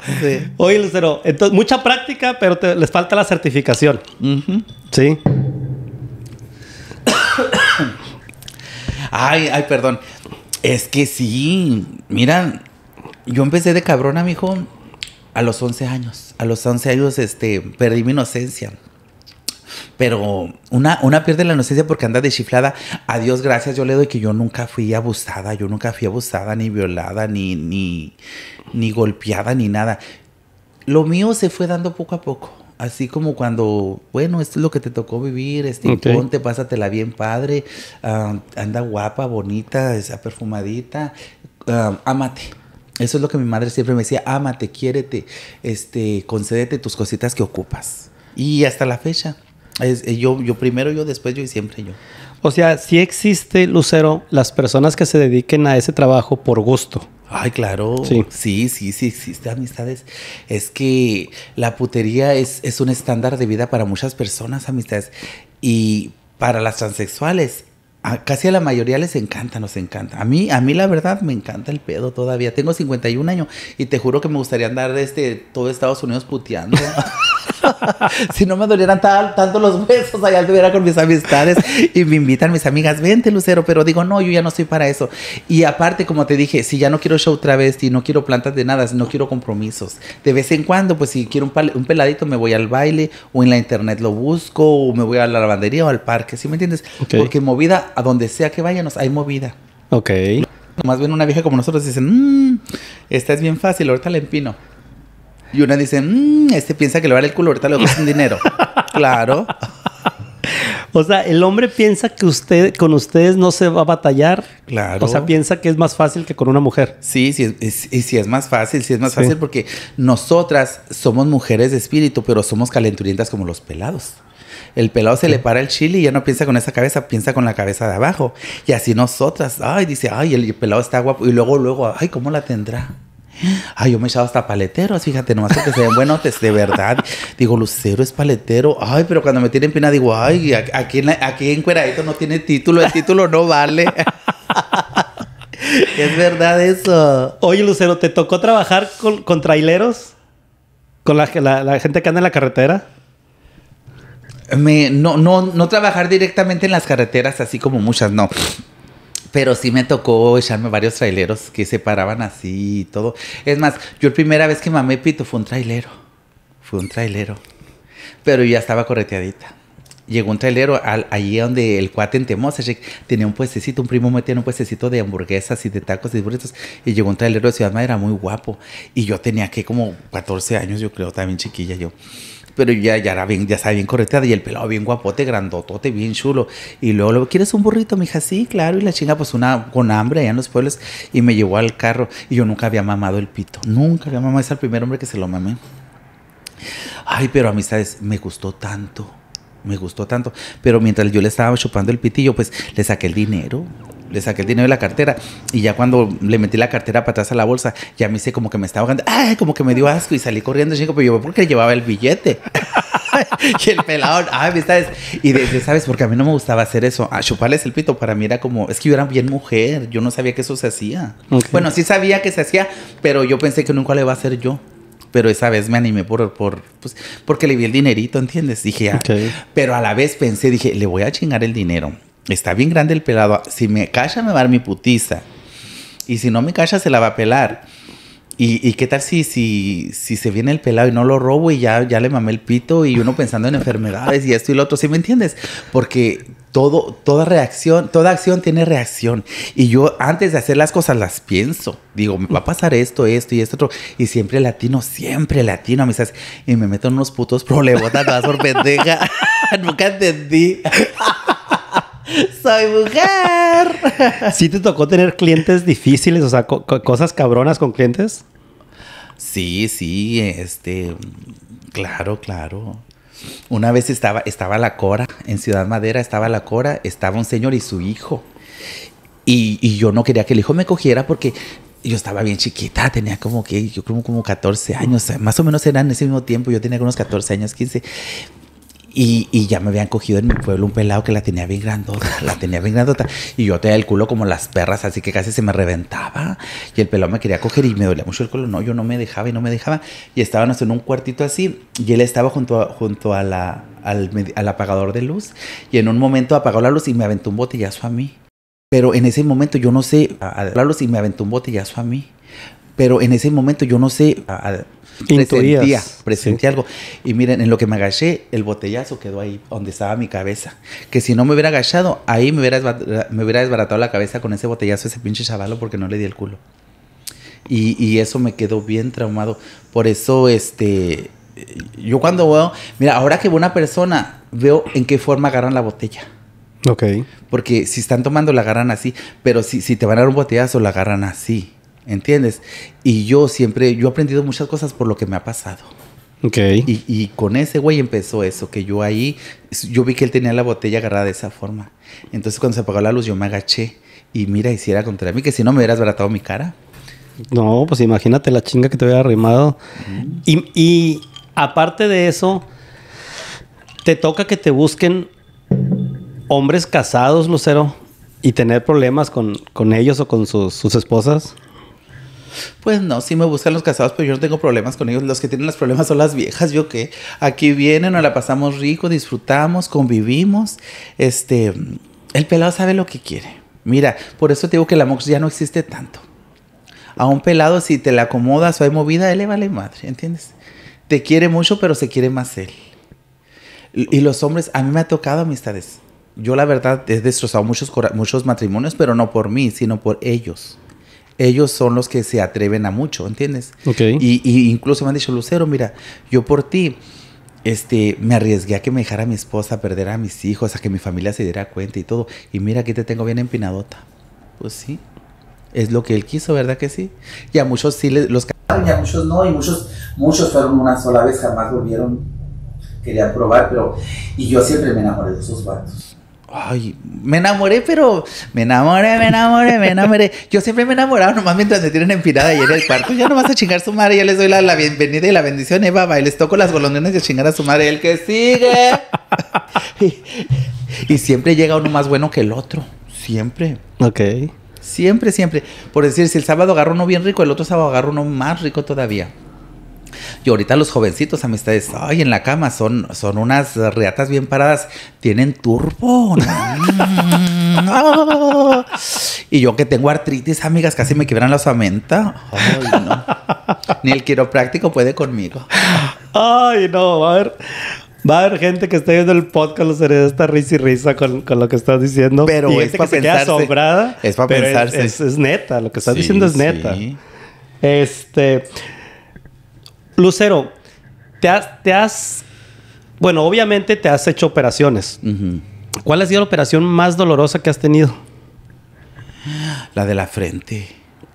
[SPEAKER 1] Oye, Lucero,
[SPEAKER 2] entonces, mucha práctica, pero les falta la certificación. Sí.
[SPEAKER 1] *coughs* ay, ay, perdón. Es que sí. Mira, yo empecé de cabrona, mijo, a los 11 años. A los 11 años, este, perdí mi inocencia. Pero una, pierde la inocencia porque anda deschiflada. A Dios gracias, yo le doy que yo nunca fui abusada, yo nunca fui abusada, ni violada, ni, ni, golpeada, ni nada. Lo mío se fue dando poco a poco así como cuando, bueno, esto es lo que te tocó vivir, este, ponte, pásatela bien padre, ah, anda guapa, bonita, esa perfumadita, ah, ámate, amate. Eso es lo que mi madre siempre me decía, ámate, quiérete, este, concédete tus cositas que ocupas. Y hasta la fecha. Eh, yo, yo primero yo, después yo y siempre yo. O sea,
[SPEAKER 2] si existe, Lucero, las personas que se dediquen a ese
[SPEAKER 1] trabajo por gusto. Ay, claro. Sí, sí, sí, sí existe amistades. Es que la putería es, es un estándar de vida para muchas personas, amistades. Y para las transexuales casi a la mayoría les encanta, nos encanta. A mí, a mí la verdad me encanta el pedo todavía. Tengo 51 años y te juro que me gustaría andar este todo Estados Unidos puteando. *laughs* *laughs* si no me dolieran tanto los besos allá estuviera con mis amistades y me invitan mis amigas, vente Lucero, pero digo, no, yo ya no soy para eso. Y aparte, como te dije, si ya no quiero show travesti, no quiero plantas de nada, no quiero compromisos. De vez en cuando, pues si quiero un, peladito, me voy al baile o en la internet lo busco o me voy a la lavandería o al parque, ¿sí me entiendes? Porque movida, a donde sea que vayamos hay movida. Ok. Más bien una vieja como nosotros dicen, mmm, esta es bien fácil, ahorita la empino. Y una dice, mm, este piensa que le va a dar el culo, ahorita le un dinero. *laughs* claro. O
[SPEAKER 2] sea, el hombre piensa que usted con ustedes no se va a batallar. Claro. O sea, piensa que es más fácil
[SPEAKER 1] que con una mujer. Sí, sí, y si es más fácil, sí es más fácil porque nosotras somos mujeres de espíritu, pero somos calenturientas como los pelados. El pelado se le para el chile y ya no piensa con esa cabeza, piensa con la cabeza de abajo. Y así nosotras, ay, dice, ay, el pelado está guapo. Y luego, luego, ay, ¿cómo la tendrá? Ay, yo me he echado hasta paleteros, fíjate, nomás que se ven buenos de, *laughs* verdad. Digo, Lucero es paletero. Ay, pero cuando me tienen pina digo, ay, aquí, en Cueradito no tiene título, el título no vale. *laughs*
[SPEAKER 2] es verdad eso. Oye, Lucero, ¿te tocó trabajar con, traileros?
[SPEAKER 1] ¿Con la, la gente que anda en la carretera? Me, no, no, no trabajar directamente en las carreteras, así como muchas, no. Pero sí me tocó echarme varios traileros que se paraban así y todo. Es más, yo la primera vez que mamé pito fue un trailero. Fue un trailero. Pero ya estaba correteadita. Llegó un trailero al, allí donde el cuate en Temosa tenía un puestecito, un primo metía un puestecito de hamburguesas y de tacos y de burritos. Y llegó un trailero de Ciudad era muy guapo. Y yo tenía que como 14 años, yo creo, también chiquilla yo pero ya, ya era bien, ya estaba bien correteada y el pelado bien guapote, grandotote, bien chulo. Y luego, luego ¿quieres un burrito, mija? Sí, claro. Y la chinga, pues una con hambre allá en los pueblos y me llevó al carro y yo nunca había mamado el pito. Nunca había mamado. Es el primer hombre que se lo mamé. Ay, pero amistades, me gustó tanto. Me gustó tanto. Pero mientras yo le estaba chupando el pitillo, pues le saqué el dinero le saqué el dinero de la cartera y ya cuando le metí la cartera para atrás a la bolsa, ya me hice como que me estaba ahogando, ay, como que me dio asco y salí corriendo, chico, pero yo porque llevaba el billete. *laughs* y el pelado, ay, ¿sabes? Y desde, ¿sabes? Porque a mí no me gustaba hacer eso. A ah, chuparles el pito para mí era como, es que yo era bien mujer, yo no sabía que eso se hacía. Bueno, sí sabía que se hacía, pero yo pensé que nunca le iba a hacer yo pero esa vez me animé por, por pues, porque le vi el dinerito, ¿entiendes? Dije, ah. pero a la vez pensé, dije, le voy a chingar el dinero está bien grande el pelado. Si me calla me va a dar mi putiza. Y si no me calla se la va a pelar. ¿Y, y qué tal si, si, si, se viene el pelado y no lo robo y ya, ya le mamé el pito y uno pensando en enfermedades y esto y lo otro? ¿Sí me entiendes? Porque todo, toda reacción, toda acción tiene reacción. Y yo antes de hacer las cosas las pienso. Digo, me va a pasar esto, esto y esto otro. Y siempre latino, siempre latino. Me y me meto en unos putos Problemas problemas vas por pendeja. *laughs* Nunca entendí. Soy mujer. *laughs* ¿Sí te tocó tener clientes difíciles, o sea, cosas cabronas con clientes? Sí, sí, este, claro, claro. Una vez estaba, estaba la Cora, en Ciudad Madera estaba la Cora, estaba un señor y su hijo. Y, yo no quería que el hijo me cogiera porque yo estaba bien chiquita, tenía como que, yo creo como 14 años, más o menos eran en ese mismo tiempo, yo tenía unos 14 años, 15. Y, ya me habían cogido en mi pueblo un pelado que la tenía bien grandota, la tenía bien grandota. Y yo tenía el culo como las perras, así que casi se me reventaba. Y el pelado me quería coger y me dolía mucho el culo. No, yo no me dejaba y no me dejaba. Y estábamos en un cuartito así. Y él estaba junto junto al, apagador de luz. Y en un momento apagó la luz y me aventó un botellazo a mí. Pero en ese momento yo no sé, la luz y me aventó un botellazo a mí. Pero en ese momento yo no sé, Intuías. Presentía, algo. Y miren, en lo que me agaché, el botellazo quedó ahí donde estaba mi cabeza. Que si no me hubiera agachado, ahí me hubiera, desbaratado la cabeza con ese botellazo, ese pinche chavalo, porque no le di el culo. Y, eso me quedó bien traumado. Por eso, este, yo cuando veo, mira, ahora que veo una persona, veo en qué forma agarran la botella. Ok. Porque si están tomando, la agarran así, pero si, si te van a dar un botellazo, la agarran así. ¿entiendes? Y yo siempre, yo he aprendido muchas cosas por lo que me ha pasado. Ok. Y, con ese güey empezó eso, que yo ahí, yo vi que él tenía la botella agarrada de esa forma. Entonces cuando se apagó la luz yo me agaché y mira, hiciera contra mí, que si no me hubieras baratado mi cara.
[SPEAKER 2] No, pues imagínate la chinga que te hubiera arrimado. Y, aparte de eso, te toca que te busquen hombres casados, Lucero, y tener problemas con, ellos o con sus, sus esposas.
[SPEAKER 1] Pues no, si me buscan los casados, pero yo no tengo problemas con ellos. Los que tienen los problemas son las viejas, yo qué. Aquí vienen, nos la pasamos rico, disfrutamos, convivimos. Este, el pelado sabe lo que quiere. Mira, por eso te digo que la mox ya no existe tanto. A un pelado, si te la acomodas o hay movida, él le vale madre, ¿entiendes? Te quiere mucho, pero se quiere más él. Y los hombres, a mí me ha tocado amistades. Yo la verdad he destrozado muchos, muchos matrimonios, pero no por mí, sino por ellos ellos son los que se atreven a mucho, ¿entiendes? Ok. Y, incluso me han dicho, Lucero, mira, yo por ti este, me arriesgué a que me dejara mi esposa, a perder a mis hijos, a que mi familia se diera cuenta y todo. Y mira, aquí te tengo bien empinadota. Pues sí, es lo que él quiso, ¿verdad que sí? Y a muchos sí les, los y a muchos no, y muchos, muchos fueron una sola vez, jamás volvieron, querían probar, pero... Y yo siempre me enamoré de esos vatos. Ay, me enamoré, pero me enamoré, me enamoré, me enamoré. Yo siempre me he enamorado, nomás mientras me tienen empinada y en el cuarto. Ya no vas a chingar a su madre, ya les doy la, bienvenida y la bendición, Eva. Va, Y les toco las golondrinas De chingar a su madre, el que sigue. *laughs* y, siempre llega uno más bueno que el otro. Siempre. Ok. Siempre, siempre. Por decir, si el sábado agarro uno bien rico, el otro sábado agarro uno más rico todavía. Y ahorita los jovencitos, amistades, ay, en la cama son, son unas riatas bien paradas, tienen turbo. *laughs* y yo que tengo artritis, amigas, casi me quiebran la osamenta. Ni el quiropráctico puede conmigo. Ay, no, a ver. Va a haber gente que está viendo el podcast, los heredos, está risa y risa
[SPEAKER 2] con, lo que estás diciendo. Pero es para pensarse. Asombrada, es para pensarse. Es, neta, lo que estás diciendo es neta. Este, Lucero, te has, te has, bueno, obviamente te has hecho operaciones. ¿Cuál ha
[SPEAKER 1] sido la operación más dolorosa que has tenido? La de la frente.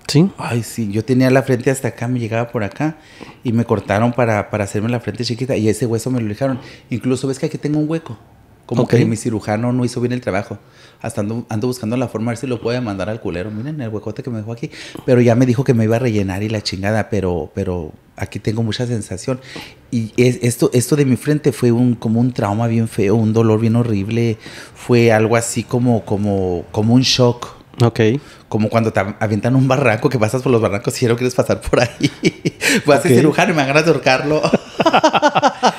[SPEAKER 1] Sí. Ay, sí, yo tenía la frente hasta acá, me llegaba por acá y me cortaron para, para hacerme la frente chiquita y ese hueso me lo dejaron. Incluso ves que aquí tengo un hueco. Como que mi cirujano no hizo bien el trabajo. Hasta ando, buscando la forma a ver si lo puede mandar al culero. Miren el huecote que me dejó aquí. Pero ya me dijo que me iba a rellenar y la chingada, pero, pero aquí tengo mucha sensación. Y esto, esto de mi frente fue un, como un trauma bien feo, un dolor bien horrible. Fue algo así como, como, como un shock. Ok. Como cuando te avientan un barranco, que pasas por los barrancos y no quieres pasar por ahí. *laughs* Vas a cirujano y me van a *laughs*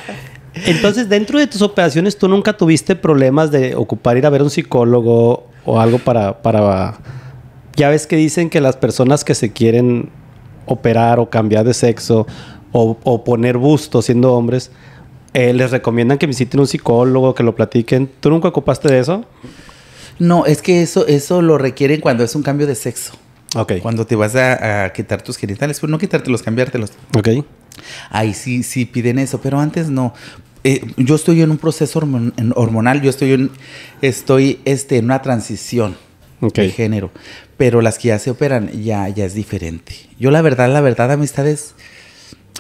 [SPEAKER 2] Entonces, dentro de tus operaciones, tú nunca tuviste problemas de ocupar ir a ver un psicólogo o algo para, para... Ya ves que dicen que las personas que se quieren operar o cambiar de sexo o, poner busto siendo hombres, eh, les recomiendan que visiten un psicólogo, que lo platiquen. ¿Tú nunca ocupaste de eso?
[SPEAKER 1] No, es que eso, eso lo requieren cuando es un cambio de sexo. Okay. Cuando te vas a, quitar tus genitales, pues no quitártelos, cambiártelos. Ok. Ahí sí, sí piden eso, pero antes no, eh, yo estoy en un proceso hormonal, yo estoy en, estoy, este, en una transición de género, pero las que ya se operan ya, ya es diferente. Yo la verdad, la verdad, amistades,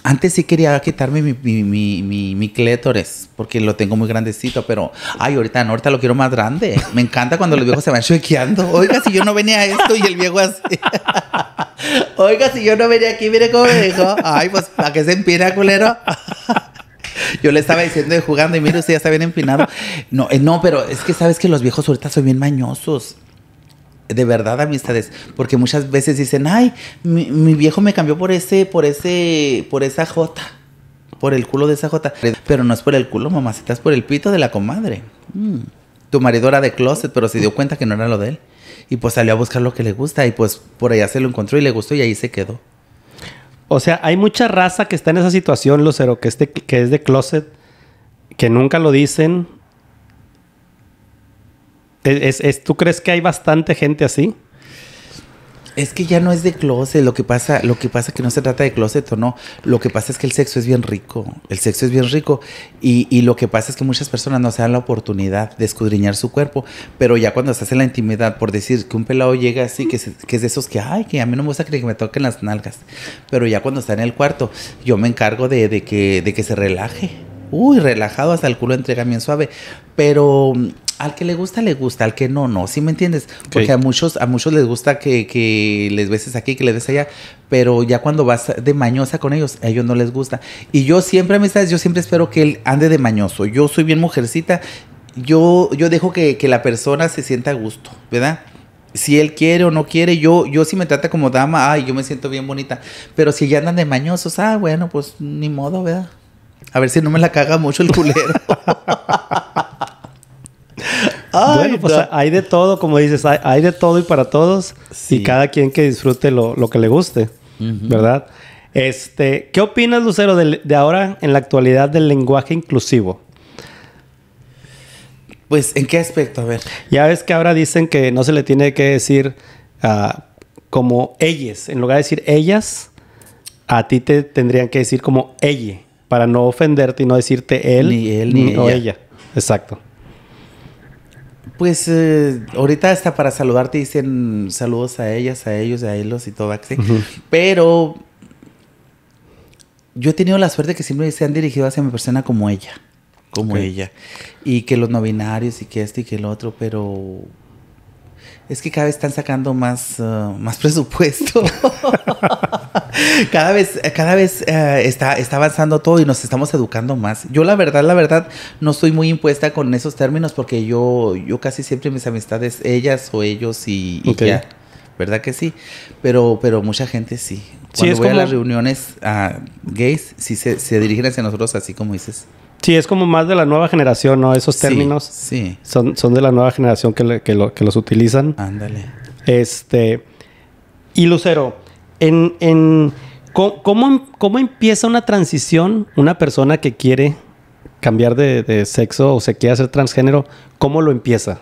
[SPEAKER 1] antes sí quería quitarme mi, mi, clétores, porque lo tengo muy grandecito, pero, ay, ahorita no, ahorita lo quiero más grande. Me encanta cuando los viejos se van chequeando Oiga, si yo no venía a esto y el viejo así. *laughs* Oiga, si yo no venía aquí, mire cómo me dijo. Ay, pues, ¿para qué se empina, culero? Yo le estaba diciendo jugando y mira, usted ya está bien empinado. No, eh, no, pero es que sabes que los viejos ahorita son bien mañosos de verdad amistades, porque muchas veces dicen, ay, mi, viejo me cambió por ese, por ese, por esa jota, por el culo de esa jota. Pero no es por el culo, mamacita, es por el pito de la comadre. Mm. Tu marido era de closet, pero se dio cuenta que no era lo de él. Y pues salió a buscar lo que le gusta y pues por allá se lo encontró y le gustó y ahí se quedó. O sea, hay mucha raza que está en esa situación,
[SPEAKER 2] Lucero, que es que es de closet, que nunca lo dicen.
[SPEAKER 1] E, es, ¿Tú crees que hay bastante gente así? Es que ya no es de closet, lo que pasa, lo que pasa que no se trata de closet o no, lo que pasa es que el sexo es bien rico, el sexo es bien rico y, y lo que pasa es que muchas personas no se dan la oportunidad de escudriñar su cuerpo, pero ya cuando estás en la intimidad, por decir que un pelado llega así, que, es de esos que, ay, que a mí no me gusta que me toquen las nalgas, pero ya cuando está en el cuarto, yo me encargo de, de que, de que se relaje uy, relajado hasta el culo entrega bien suave. Pero al que le gusta, le gusta, al que no, no, ¿sí me entiendes? Porque a muchos, a muchos les gusta que, les beses aquí, que les beses allá, pero ya cuando vas de mañosa con ellos, a ellos no les gusta. Y yo siempre, amistades, yo siempre espero que él ande de mañoso. Yo soy bien mujercita, yo, yo dejo que, que la persona se sienta a gusto, ¿verdad? si él quiere o no quiere, yo, yo si me trata como dama, ay, yo me siento bien bonita. Pero si ya andan de mañosos, ah, bueno, pues ni modo, ¿verdad? A ver si no me la caga mucho el culero. *laughs*
[SPEAKER 2] bueno, pues hay de todo, como dices, hay, de todo y para todos. Y cada quien que disfrute lo, que le guste, ¿verdad? Este, ¿Qué opinas, Lucero, de, ahora en la actualidad del lenguaje inclusivo? Pues, ¿en qué aspecto? A ver. Ya ves que ahora dicen que no se le tiene que decir ah, como ellas. En lugar de decir ellas, a ti te tendrían que decir como ella. Para no ofenderte y no decirte él, ni o ella. Exacto.
[SPEAKER 1] Pues eh, ahorita hasta para saludarte dicen saludos a ellas, a ellos, a ellos y todo, así. Pero yo he tenido la suerte que siempre se han dirigido hacia mi persona como ella, como ella. Y que los no binarios y que esto y que el otro, pero es que cada vez están sacando más, eh, más presupuesto. *laughs* cada vez, cada vez eh, está, está avanzando todo y nos estamos educando más. Yo la verdad, la verdad, no estoy muy impuesta con esos términos porque yo, yo casi siempre mis amistades, ellas o ellos y, ya. ¿Verdad que sí? Pero, pero mucha gente sí. Cuando a las reuniones ah, gays, sí se, se dirigen hacia nosotros así como dices.
[SPEAKER 2] Sí, es como más de la nueva generación, ¿no? Esos términos. Son, son de la nueva generación que, que, los utilizan. Ándale. Este. Y Lucero, en, em, ¿cómo, empieza una transición una persona que quiere cambiar de, sexo o se quiere hacer transgénero? ¿Cómo lo empieza?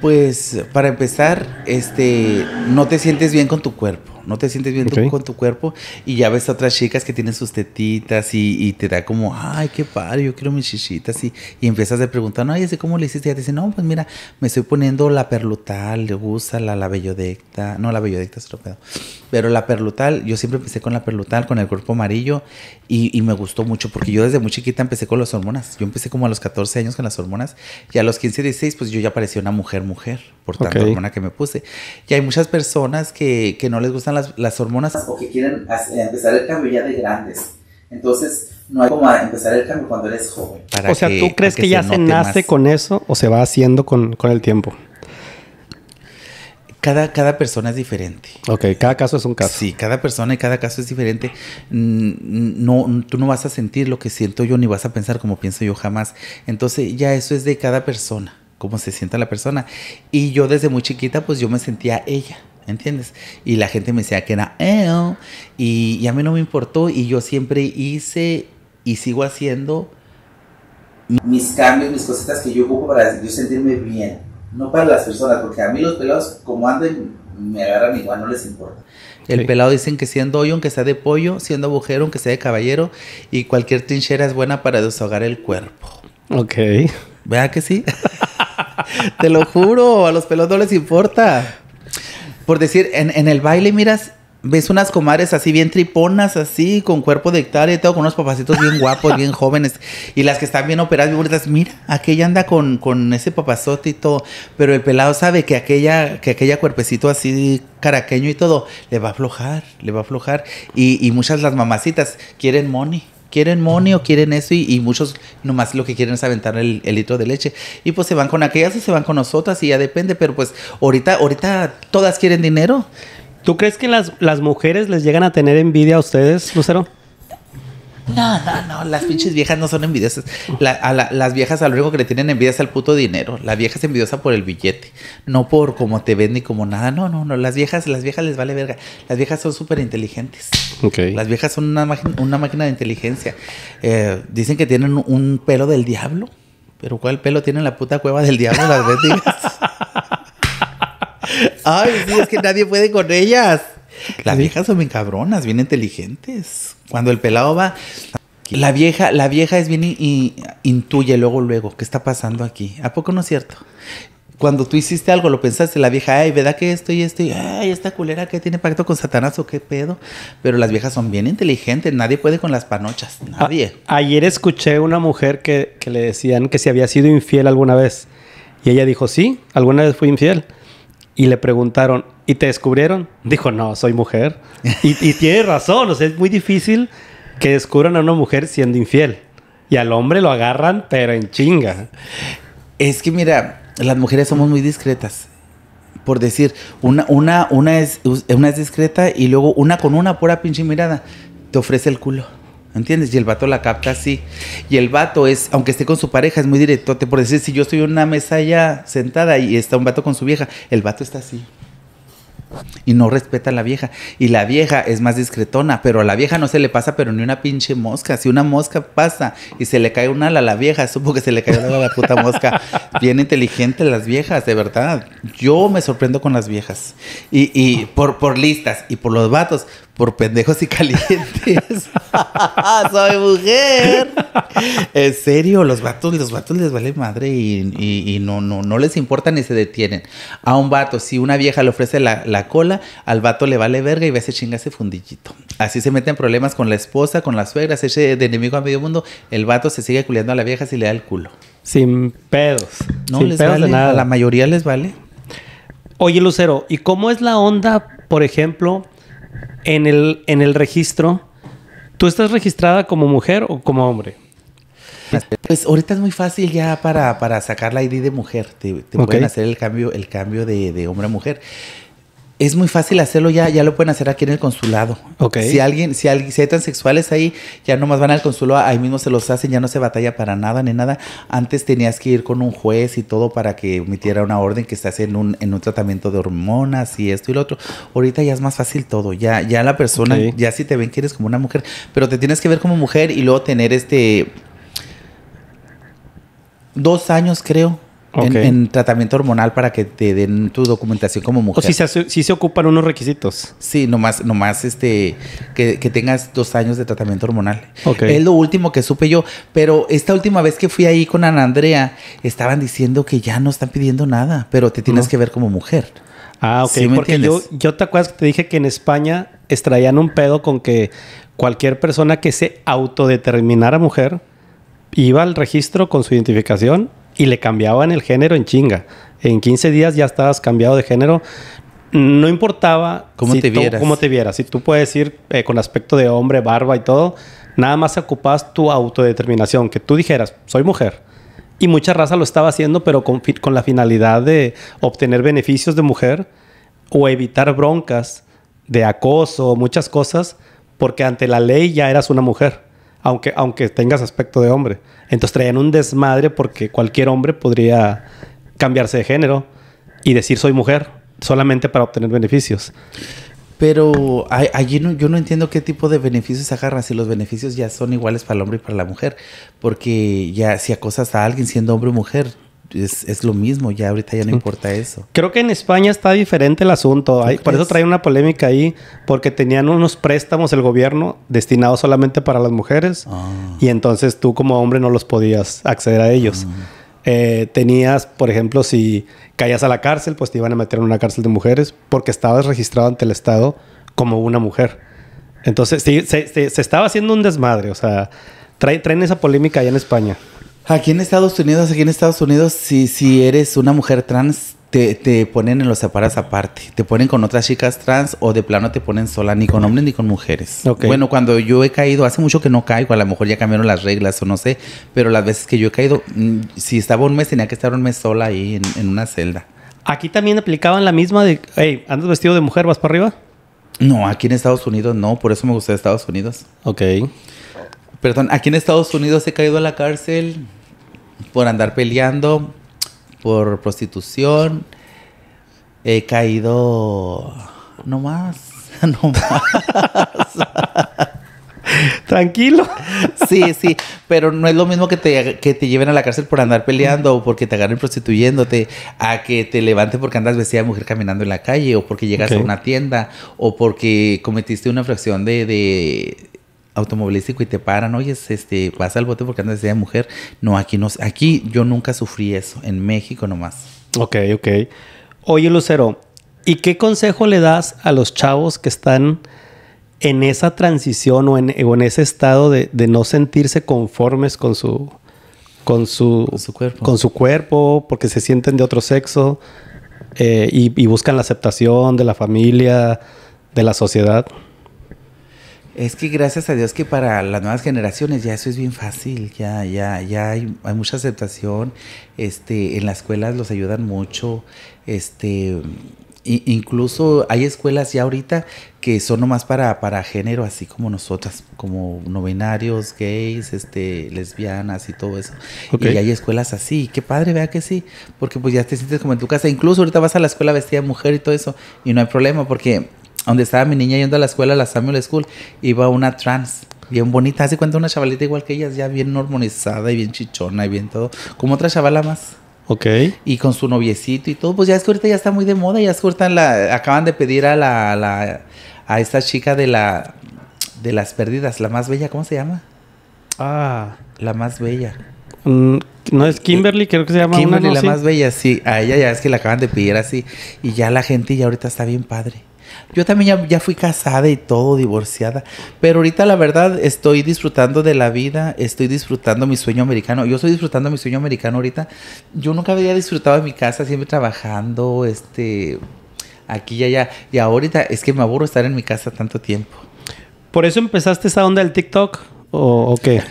[SPEAKER 1] Pues para empezar, este, no te sientes bien con tu cuerpo no te sientes bien con tu cuerpo y ya ves a otras chicas que tienen sus tetitas y, te da como, ay, qué padre, yo quiero mis chichitas y, y empiezas a preguntar, no, así cómo le hiciste? Y ya te dicen, no, pues mira, me estoy poniendo la perlutal, le gusta la, la bellodecta, no, la bellodecta es lo pedo, pero la perlutal, yo siempre empecé con la perlutal, con el cuerpo amarillo y, me gustó mucho porque yo desde muy chiquita empecé con las hormonas, yo empecé como a los 14 años con las hormonas y a los 15, 16 pues yo ya parecía una mujer, mujer, por tanta hormona que me puse. Y hay muchas personas que, que no les gustan las, hormonas o que quieren eh, empezar el cambio ya de grandes. Entonces, no hay como empezar el cambio cuando eres joven. o sea, ¿tú crees que, ya se, nace con eso o se va haciendo con, con el tiempo? Cada, cada, persona es diferente. Ok, cada caso es un caso. Sí, cada persona y cada caso es diferente. Mm, no, tú no vas a sentir lo que siento yo ni vas a pensar como pienso yo jamás. Entonces ya eso es de cada persona, cómo se sienta la persona. Y yo desde muy chiquita pues yo me sentía ella. ¿entiendes? Y la gente me decía que era y, a mí no me importó y yo siempre hice y sigo haciendo mis cambios, mis cositas que yo ocupo para yo sentirme bien, no para las personas, porque a mí los pelados como andan me agarran igual, no les importa. El pelado dicen que siendo hoyo, aunque sea de pollo, siendo agujero, aunque sea de caballero, y cualquier trinchera es buena para desahogar el cuerpo. Ok. ¿Verdad que sí? *laughs* Te lo juro, a los pelados no les importa por decir, en, en el baile miras ves unas comadres así bien triponas, así, con cuerpo de hectárea y todo, con unos papacitos bien guapos, bien *laughs* jóvenes. Y las que están bien operadas, bien bonitas, mira, aquella anda con, con ese papazote y todo. Pero el pelado sabe que aquella, que aquella cuerpecito así caraqueño y todo, le va a aflojar, le va a aflojar. Y, y muchas las mamacitas quieren money quieren money o quieren eso y, muchos nomás lo que quieren es aventar el, litro de leche. Y pues se van con aquellas o se van con nosotras y ya depende, pero pues ahorita, ahorita todas quieren dinero. ¿Tú crees que las, las mujeres les llegan a tener envidia a ustedes, Lucero? No, no, no, las pinches viejas no son envidiosas. a las viejas al lo único que le tienen envidias al puto dinero. La vieja es envidiosa por el billete, no por cómo te ven ni como nada. No, no, no, las viejas, las viejas les vale verga. Las viejas son súper inteligentes. Okay. Las viejas son una, máquina de inteligencia. Eh, dicen que tienen un pelo del diablo, pero ¿cuál pelo tiene la puta cueva del diablo las bendigas? *laughs* Ay, es que nadie puede con ellas. Las viejas son bien cabronas, bien inteligentes. Cuando el pelado va, la vieja, la vieja es bien y, intuye luego, luego, ¿qué está pasando aquí? ¿A poco no es cierto? Cuando tú hiciste algo, lo pensaste, la vieja, ay, ¿verdad que esto y esto? ay, esta culera que tiene pacto con Satanás o qué pedo. Pero las viejas son bien inteligentes, nadie puede con las panochas,
[SPEAKER 2] nadie. ayer escuché una mujer que, que le decían que si había sido infiel alguna vez. Y ella dijo, sí, alguna vez fui infiel. Y le preguntaron, ¿Y te descubrieron? Dijo, no, soy mujer. Y, tiene razón, o sea, es muy difícil que descubran a una
[SPEAKER 1] mujer siendo infiel. Y al hombre lo agarran, pero en chinga. Es que mira, las mujeres somos muy discretas. Por decir, una, una, una, es, una es discreta y luego una con una pura pinche mirada te ofrece el culo. ¿Entiendes? Y el vato la capta así. Y el vato es, aunque esté con su pareja, es muy directote. Por decir, si yo estoy en una mesa ya sentada y está un vato con su vieja, el vato está así y no respeta a la vieja. Y la vieja es más discretona, pero a la vieja no se le pasa, pero ni una pinche mosca. Si una mosca pasa y se le cae una ala a la vieja, supo que se le cae una la puta mosca. *laughs* Bien inteligentes las viejas, de verdad. Yo me sorprendo con las viejas. Y, y por, por listas y por los vatos, por pendejos y calientes. *laughs* *laughs* Soy mujer. En serio, los vatos, los vatos les vale madre y, y, no, no, no les importa ni se detienen. A un vato, si una vieja le ofrece la cola, al vato le vale verga y ve a chinga ese fundillito. Así se meten problemas con la esposa, con la suegra, se echa de enemigo a medio mundo, el vato se sigue culiando a la vieja si le da el culo. Sin pedos. No les pedos nada. a la mayoría les vale. Oye, Lucero, ¿y cómo es la onda, por
[SPEAKER 2] ejemplo, en el, en el registro? ¿Tú estás registrada como mujer
[SPEAKER 1] o como hombre? Pues ahorita es muy fácil ya para, para sacar la ID de mujer. Te, pueden hacer el cambio, el cambio de, de hombre a mujer es muy fácil hacerlo ya, ya lo pueden hacer aquí en el consulado. Okay. Si alguien, si alguien, si hay transexuales ahí, ya nomás van al consulado, ahí mismo se los hacen, ya no se batalla para nada ni nada. Antes tenías que ir con un juez y todo para que emitiera una orden que estás en un, en un tratamiento de hormonas y esto y lo otro. Ahorita ya es más fácil todo, ya, ya la persona, ya si te ven que eres como una mujer, pero te tienes que ver como mujer y luego tener este dos años creo en, tratamiento hormonal para que te den tu documentación como mujer. O si se, ocupan unos requisitos. Sí, nomás, nomás este, que, tengas dos años de tratamiento hormonal. Es lo último que supe yo. Pero esta última vez que fui ahí con Ana Andrea, estaban diciendo que ya no están pidiendo nada, pero te tienes que ver como mujer.
[SPEAKER 2] Ah, ok. Porque yo,
[SPEAKER 1] yo te acuerdas que
[SPEAKER 2] te dije que en España extraían un pedo con que cualquier persona que se autodeterminara mujer iba al registro con su identificación y le cambiaban el género en chinga. En 15 días ya estabas cambiado de género. No importaba cómo, te, vieras? te vieras. Si tú puedes ir eh, con aspecto de hombre, barba y todo, nada más ocupas tu autodeterminación, que tú dijeras, soy mujer. Y mucha raza lo estaba haciendo, pero con, con la finalidad de obtener beneficios de mujer o evitar broncas de acoso, muchas cosas, porque ante la ley ya eras una mujer aunque, aunque tengas aspecto de hombre. Entonces traían un desmadre porque cualquier hombre podría cambiarse de género y decir soy mujer solamente para obtener beneficios.
[SPEAKER 1] Pero allí yo no entiendo qué tipo de beneficios agarran si los beneficios ya son iguales para el hombre y para la mujer. Porque ya si acosas a alguien siendo hombre o mujer, es, es, lo mismo, ya ahorita ya no importa eso.
[SPEAKER 2] Creo que en España está diferente el asunto, por eso trae una polémica ahí, porque tenían unos préstamos el gobierno destinados solamente para las mujeres ah. y entonces tú como hombre no los podías acceder a ellos. Ah. Eh, tenías, por ejemplo, si caías a la cárcel, pues te iban a meter en una cárcel de mujeres porque estabas registrado ante el Estado como una mujer. Entonces, sí, se, estaba haciendo un desmadre, o sea,
[SPEAKER 1] trae, traen esa polémica ahí en España. Aquí en Estados Unidos, aquí en Estados Unidos, si, si eres una mujer trans, te, ponen en los separas aparte. Te ponen con otras chicas trans o de plano te ponen sola, ni con hombres ni con mujeres. Bueno, cuando yo he caído, hace mucho que no caigo, a lo mejor ya cambiaron las reglas o no sé, pero las veces que yo he caído, mm, si estaba un mes, tenía que estar un mes sola ahí en, en una celda. Aquí también aplicaban la misma de, hey, ¿andas vestido de mujer, vas para arriba? No, aquí en Estados Unidos no, por eso me gustó Estados Unidos. Ok. Perdón, aquí en Estados Unidos he caído a la cárcel por andar peleando, por prostitución. He caído no más, *laughs* no más. Tranquilo. Sí, sí, pero no es lo mismo que te, lleven a la cárcel por andar peleando o porque te agarren prostituyéndote, a que te levanten porque andas vestida de mujer caminando en la calle o porque llegas a una tienda o porque cometiste una fracción de automovilístico y te paran, oye, este, vas al bote porque andas de mujer. No, aquí no, aquí yo nunca sufrí eso, en México nomás. Ok, ok. Oye, Lucero, ¿y qué consejo le das a los
[SPEAKER 2] chavos que están en esa transición o en, ese estado de, no sentirse conformes con su, con su, cuerpo. Con su cuerpo, porque se sienten de otro sexo eh, y buscan la aceptación de la familia, de la sociedad?
[SPEAKER 1] Es que gracias a Dios que para las nuevas generaciones ya eso es bien fácil, ya, ya, ya hay, mucha aceptación, este, en las escuelas los ayudan mucho, este, incluso hay escuelas ya ahorita que son nomás para, para género, así como nosotras, como novenarios, gays, este, lesbianas y todo eso. Y hay escuelas así, qué padre, vea que sí, porque pues ya te sientes como en tu casa. Incluso ahorita vas a la escuela vestida de mujer y todo eso, y no hay problema, porque donde estaba mi niña yendo a la escuela, a la Samuel School, iba una trans, bien bonita, hace cuenta una chavalita igual que ella, ya bien hormonizada y bien chichona y bien todo, como otra chavala más. Ok. Y con su noviecito y todo, pues ya es que ahorita ya está muy de moda, ya es que ahorita la, acaban de pedir a la, a esta chica de la, de las perdidas, la más bella, ¿cómo se llama? Ah. La más bella.
[SPEAKER 2] Mm, no es Kimberly, creo que se llama. Kimberly, la más bella,
[SPEAKER 1] sí. A ella ya es que la acaban de pedir así. Y ya la gente ya ahorita está bien padre. Yo también ya, fui casada y todo, divorciada. Pero ahorita la verdad estoy disfrutando de la vida, estoy disfrutando mi sueño americano. Yo estoy disfrutando mi sueño americano ahorita. Yo nunca había disfrutado de mi casa, siempre trabajando, este, aquí y allá. Y ahorita es que me aburro estar en mi casa tanto tiempo. ¿Por eso empezaste esa onda del TikTok? ¿O, o qué?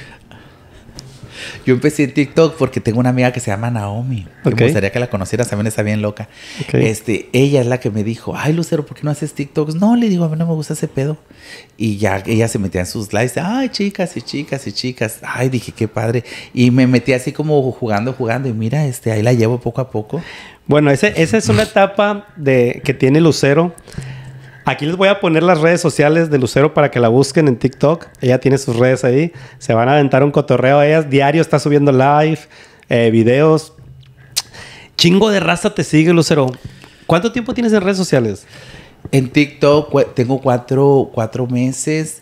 [SPEAKER 1] Yo empecé en TikTok porque tengo una amiga que se llama Naomi. me gustaría que la conocieras, también está bien loca. Este, ella es la que me dijo, ay Lucero, ¿por qué no haces TikToks? No, le digo, a mí no me gusta ese pedo. Y ya ella se metía en sus lives, ay chicas y chicas y chicas. Ay, dije, qué padre. Y me metí así como jugando, jugando. Y mira, este, ahí la llevo poco a poco. Bueno, esa es una *laughs* etapa de, que tiene Lucero Aquí
[SPEAKER 2] les voy a poner las redes sociales de Lucero para que la busquen en TikTok. Ella tiene sus redes ahí. Se van a aventar un cotorreo a ellas. Diario está subiendo live, eh, videos.
[SPEAKER 1] Chingo de raza te sigue, Lucero. ¿Cuánto tiempo tienes en redes sociales? En TikTok tengo cuatro, cuatro meses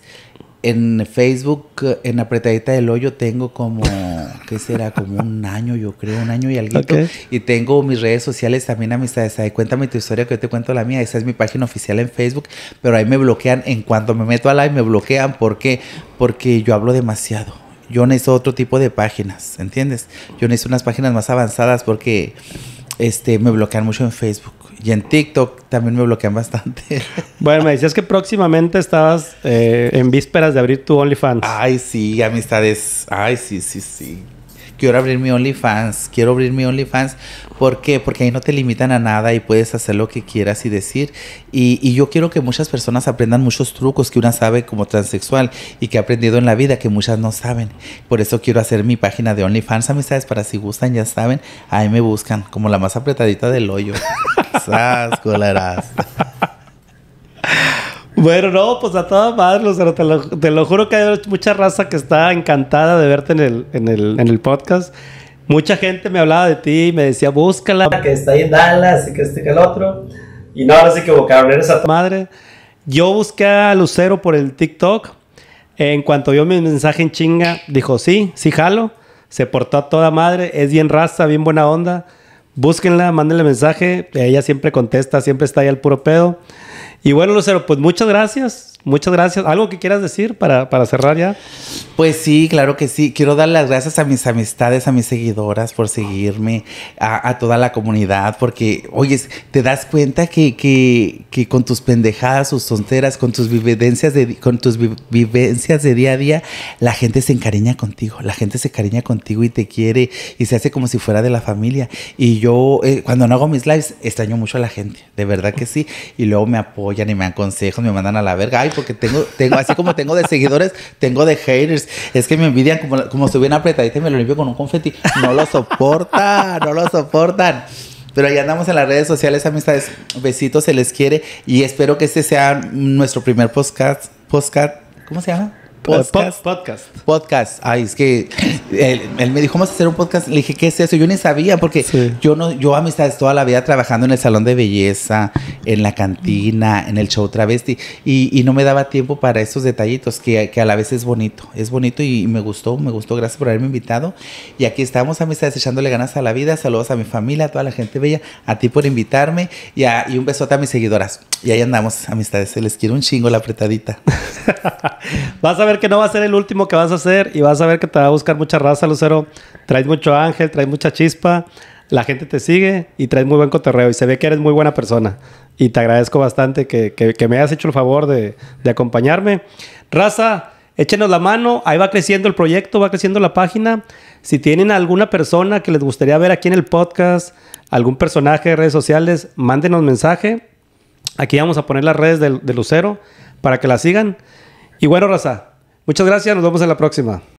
[SPEAKER 1] en Facebook, en apretadita del hoyo, tengo como, ¿qué será? Como un año, yo creo, un año y algo. Y tengo mis redes sociales también, amistades. Ahí cuéntame tu historia que yo te cuento la mía. Esa es mi página oficial en Facebook, pero ahí me bloquean. En cuanto me meto a live, me bloquean. ¿Por qué? Porque yo hablo demasiado. Yo necesito otro tipo de páginas, ¿entiendes? Yo necesito unas páginas más avanzadas porque este, me bloquean mucho en Facebook y en TikTok también me bloquean bastante. *laughs* Bueno, me decías que próximamente estabas eh, en vísperas de abrir tu OnlyFans. Ay, sí, amistades. Ay, sí, sí, sí. Quiero abrir mi OnlyFans. Quiero abrir mi OnlyFans. ¿Por qué? Porque ahí no te limitan a nada y puedes hacer lo que quieras y decir. Y, y yo quiero que muchas personas aprendan muchos trucos que una sabe como transexual y que ha aprendido en la vida que muchas no saben. Por eso quiero hacer mi página de OnlyFans, amistades, para si gustan, ya saben. Ahí me buscan como la más apretadita del hoyo. *laughs* Sas, coleras!
[SPEAKER 2] Bueno, no, pues a toda madre, Lucero. Te lo, juro que hay mucha raza que está encantada de verte en el, en el, en el podcast. Mucha gente me hablaba de ti y me decía, búscala. Que está ahí en Dallas y que este que el otro. Y no, no se equivocaron, eres a madre. Yo busqué a Lucero por el TikTok. En cuanto vio mi mensaje en chinga, dijo, sí, sí jalo. Se portó a toda madre, es bien raza, bien buena onda búsquenla, mándenle mensaje. Ella siempre contesta, siempre está ahí al puro pedo. Y bueno, Lucero, pues
[SPEAKER 1] muchas gracias muchas gracias. ¿Algo que quieras decir para, cerrar ya? Pues sí, claro que sí. Quiero dar las gracias a mis amistades, a mis seguidoras por seguirme, a, toda la comunidad, porque, oye, te das cuenta que, que, con tus pendejadas, sus tonteras, con tus vivencias de, con tus vivencias de día a día, la gente se encariña contigo, la gente se cariña contigo y te quiere y se hace como si fuera de la familia. Y yo, eh, cuando no hago mis lives, extraño mucho a la gente, de verdad que sí. Y luego me apoyan y me dan consejos, me mandan a la verga porque tengo, tengo así como tengo de seguidores, tengo de haters. Es que me envidian como, como si hubiera apretadita y me lo limpio con un confeti. No lo soportan, no lo soportan. Pero ahí andamos en las redes sociales, amistades. Besitos, se les quiere. Y espero que este sea nuestro primer podcast. podcast ¿Cómo se llama? Podcast. Eh, podcast. Podcast. Ay, es que él, me dijo, vamos a hacer un podcast. Le dije, ¿qué es eso? Yo ni sabía, porque yo no, yo amistades toda la vida trabajando en el salón de belleza, en la cantina, en el show travesti, y, no me daba tiempo para esos detallitos, que, a la vez es bonito. Es bonito y, me gustó, me gustó. Gracias por haberme invitado. Y aquí estamos, amistades, echándole ganas a la vida. Saludos a mi familia, a toda la gente bella, a ti por invitarme y, a, y un besote a mis seguidoras. Y ahí andamos, amistades. Se les quiero un chingo la apretadita. *laughs* Vas a ver que no va a ser el último que vas a hacer y vas a
[SPEAKER 2] ver que te va a buscar mucha raza, Lucero. Traes mucho ángel, traes mucha chispa, la gente te sigue y traes muy buen cotorreo y se ve que eres muy buena persona. Y te agradezco bastante que, que, me hayas hecho el favor de, de acompañarme. Raza, échenos la mano, ahí va creciendo el proyecto, va creciendo la página. Si tienen alguna persona que les gustaría ver aquí en el podcast, algún personaje de redes sociales, mándenos mensaje. Aquí vamos a poner las redes de Lucero para que la sigan. Y bueno, Raza, Muchas gracias, nos vemos en la próxima.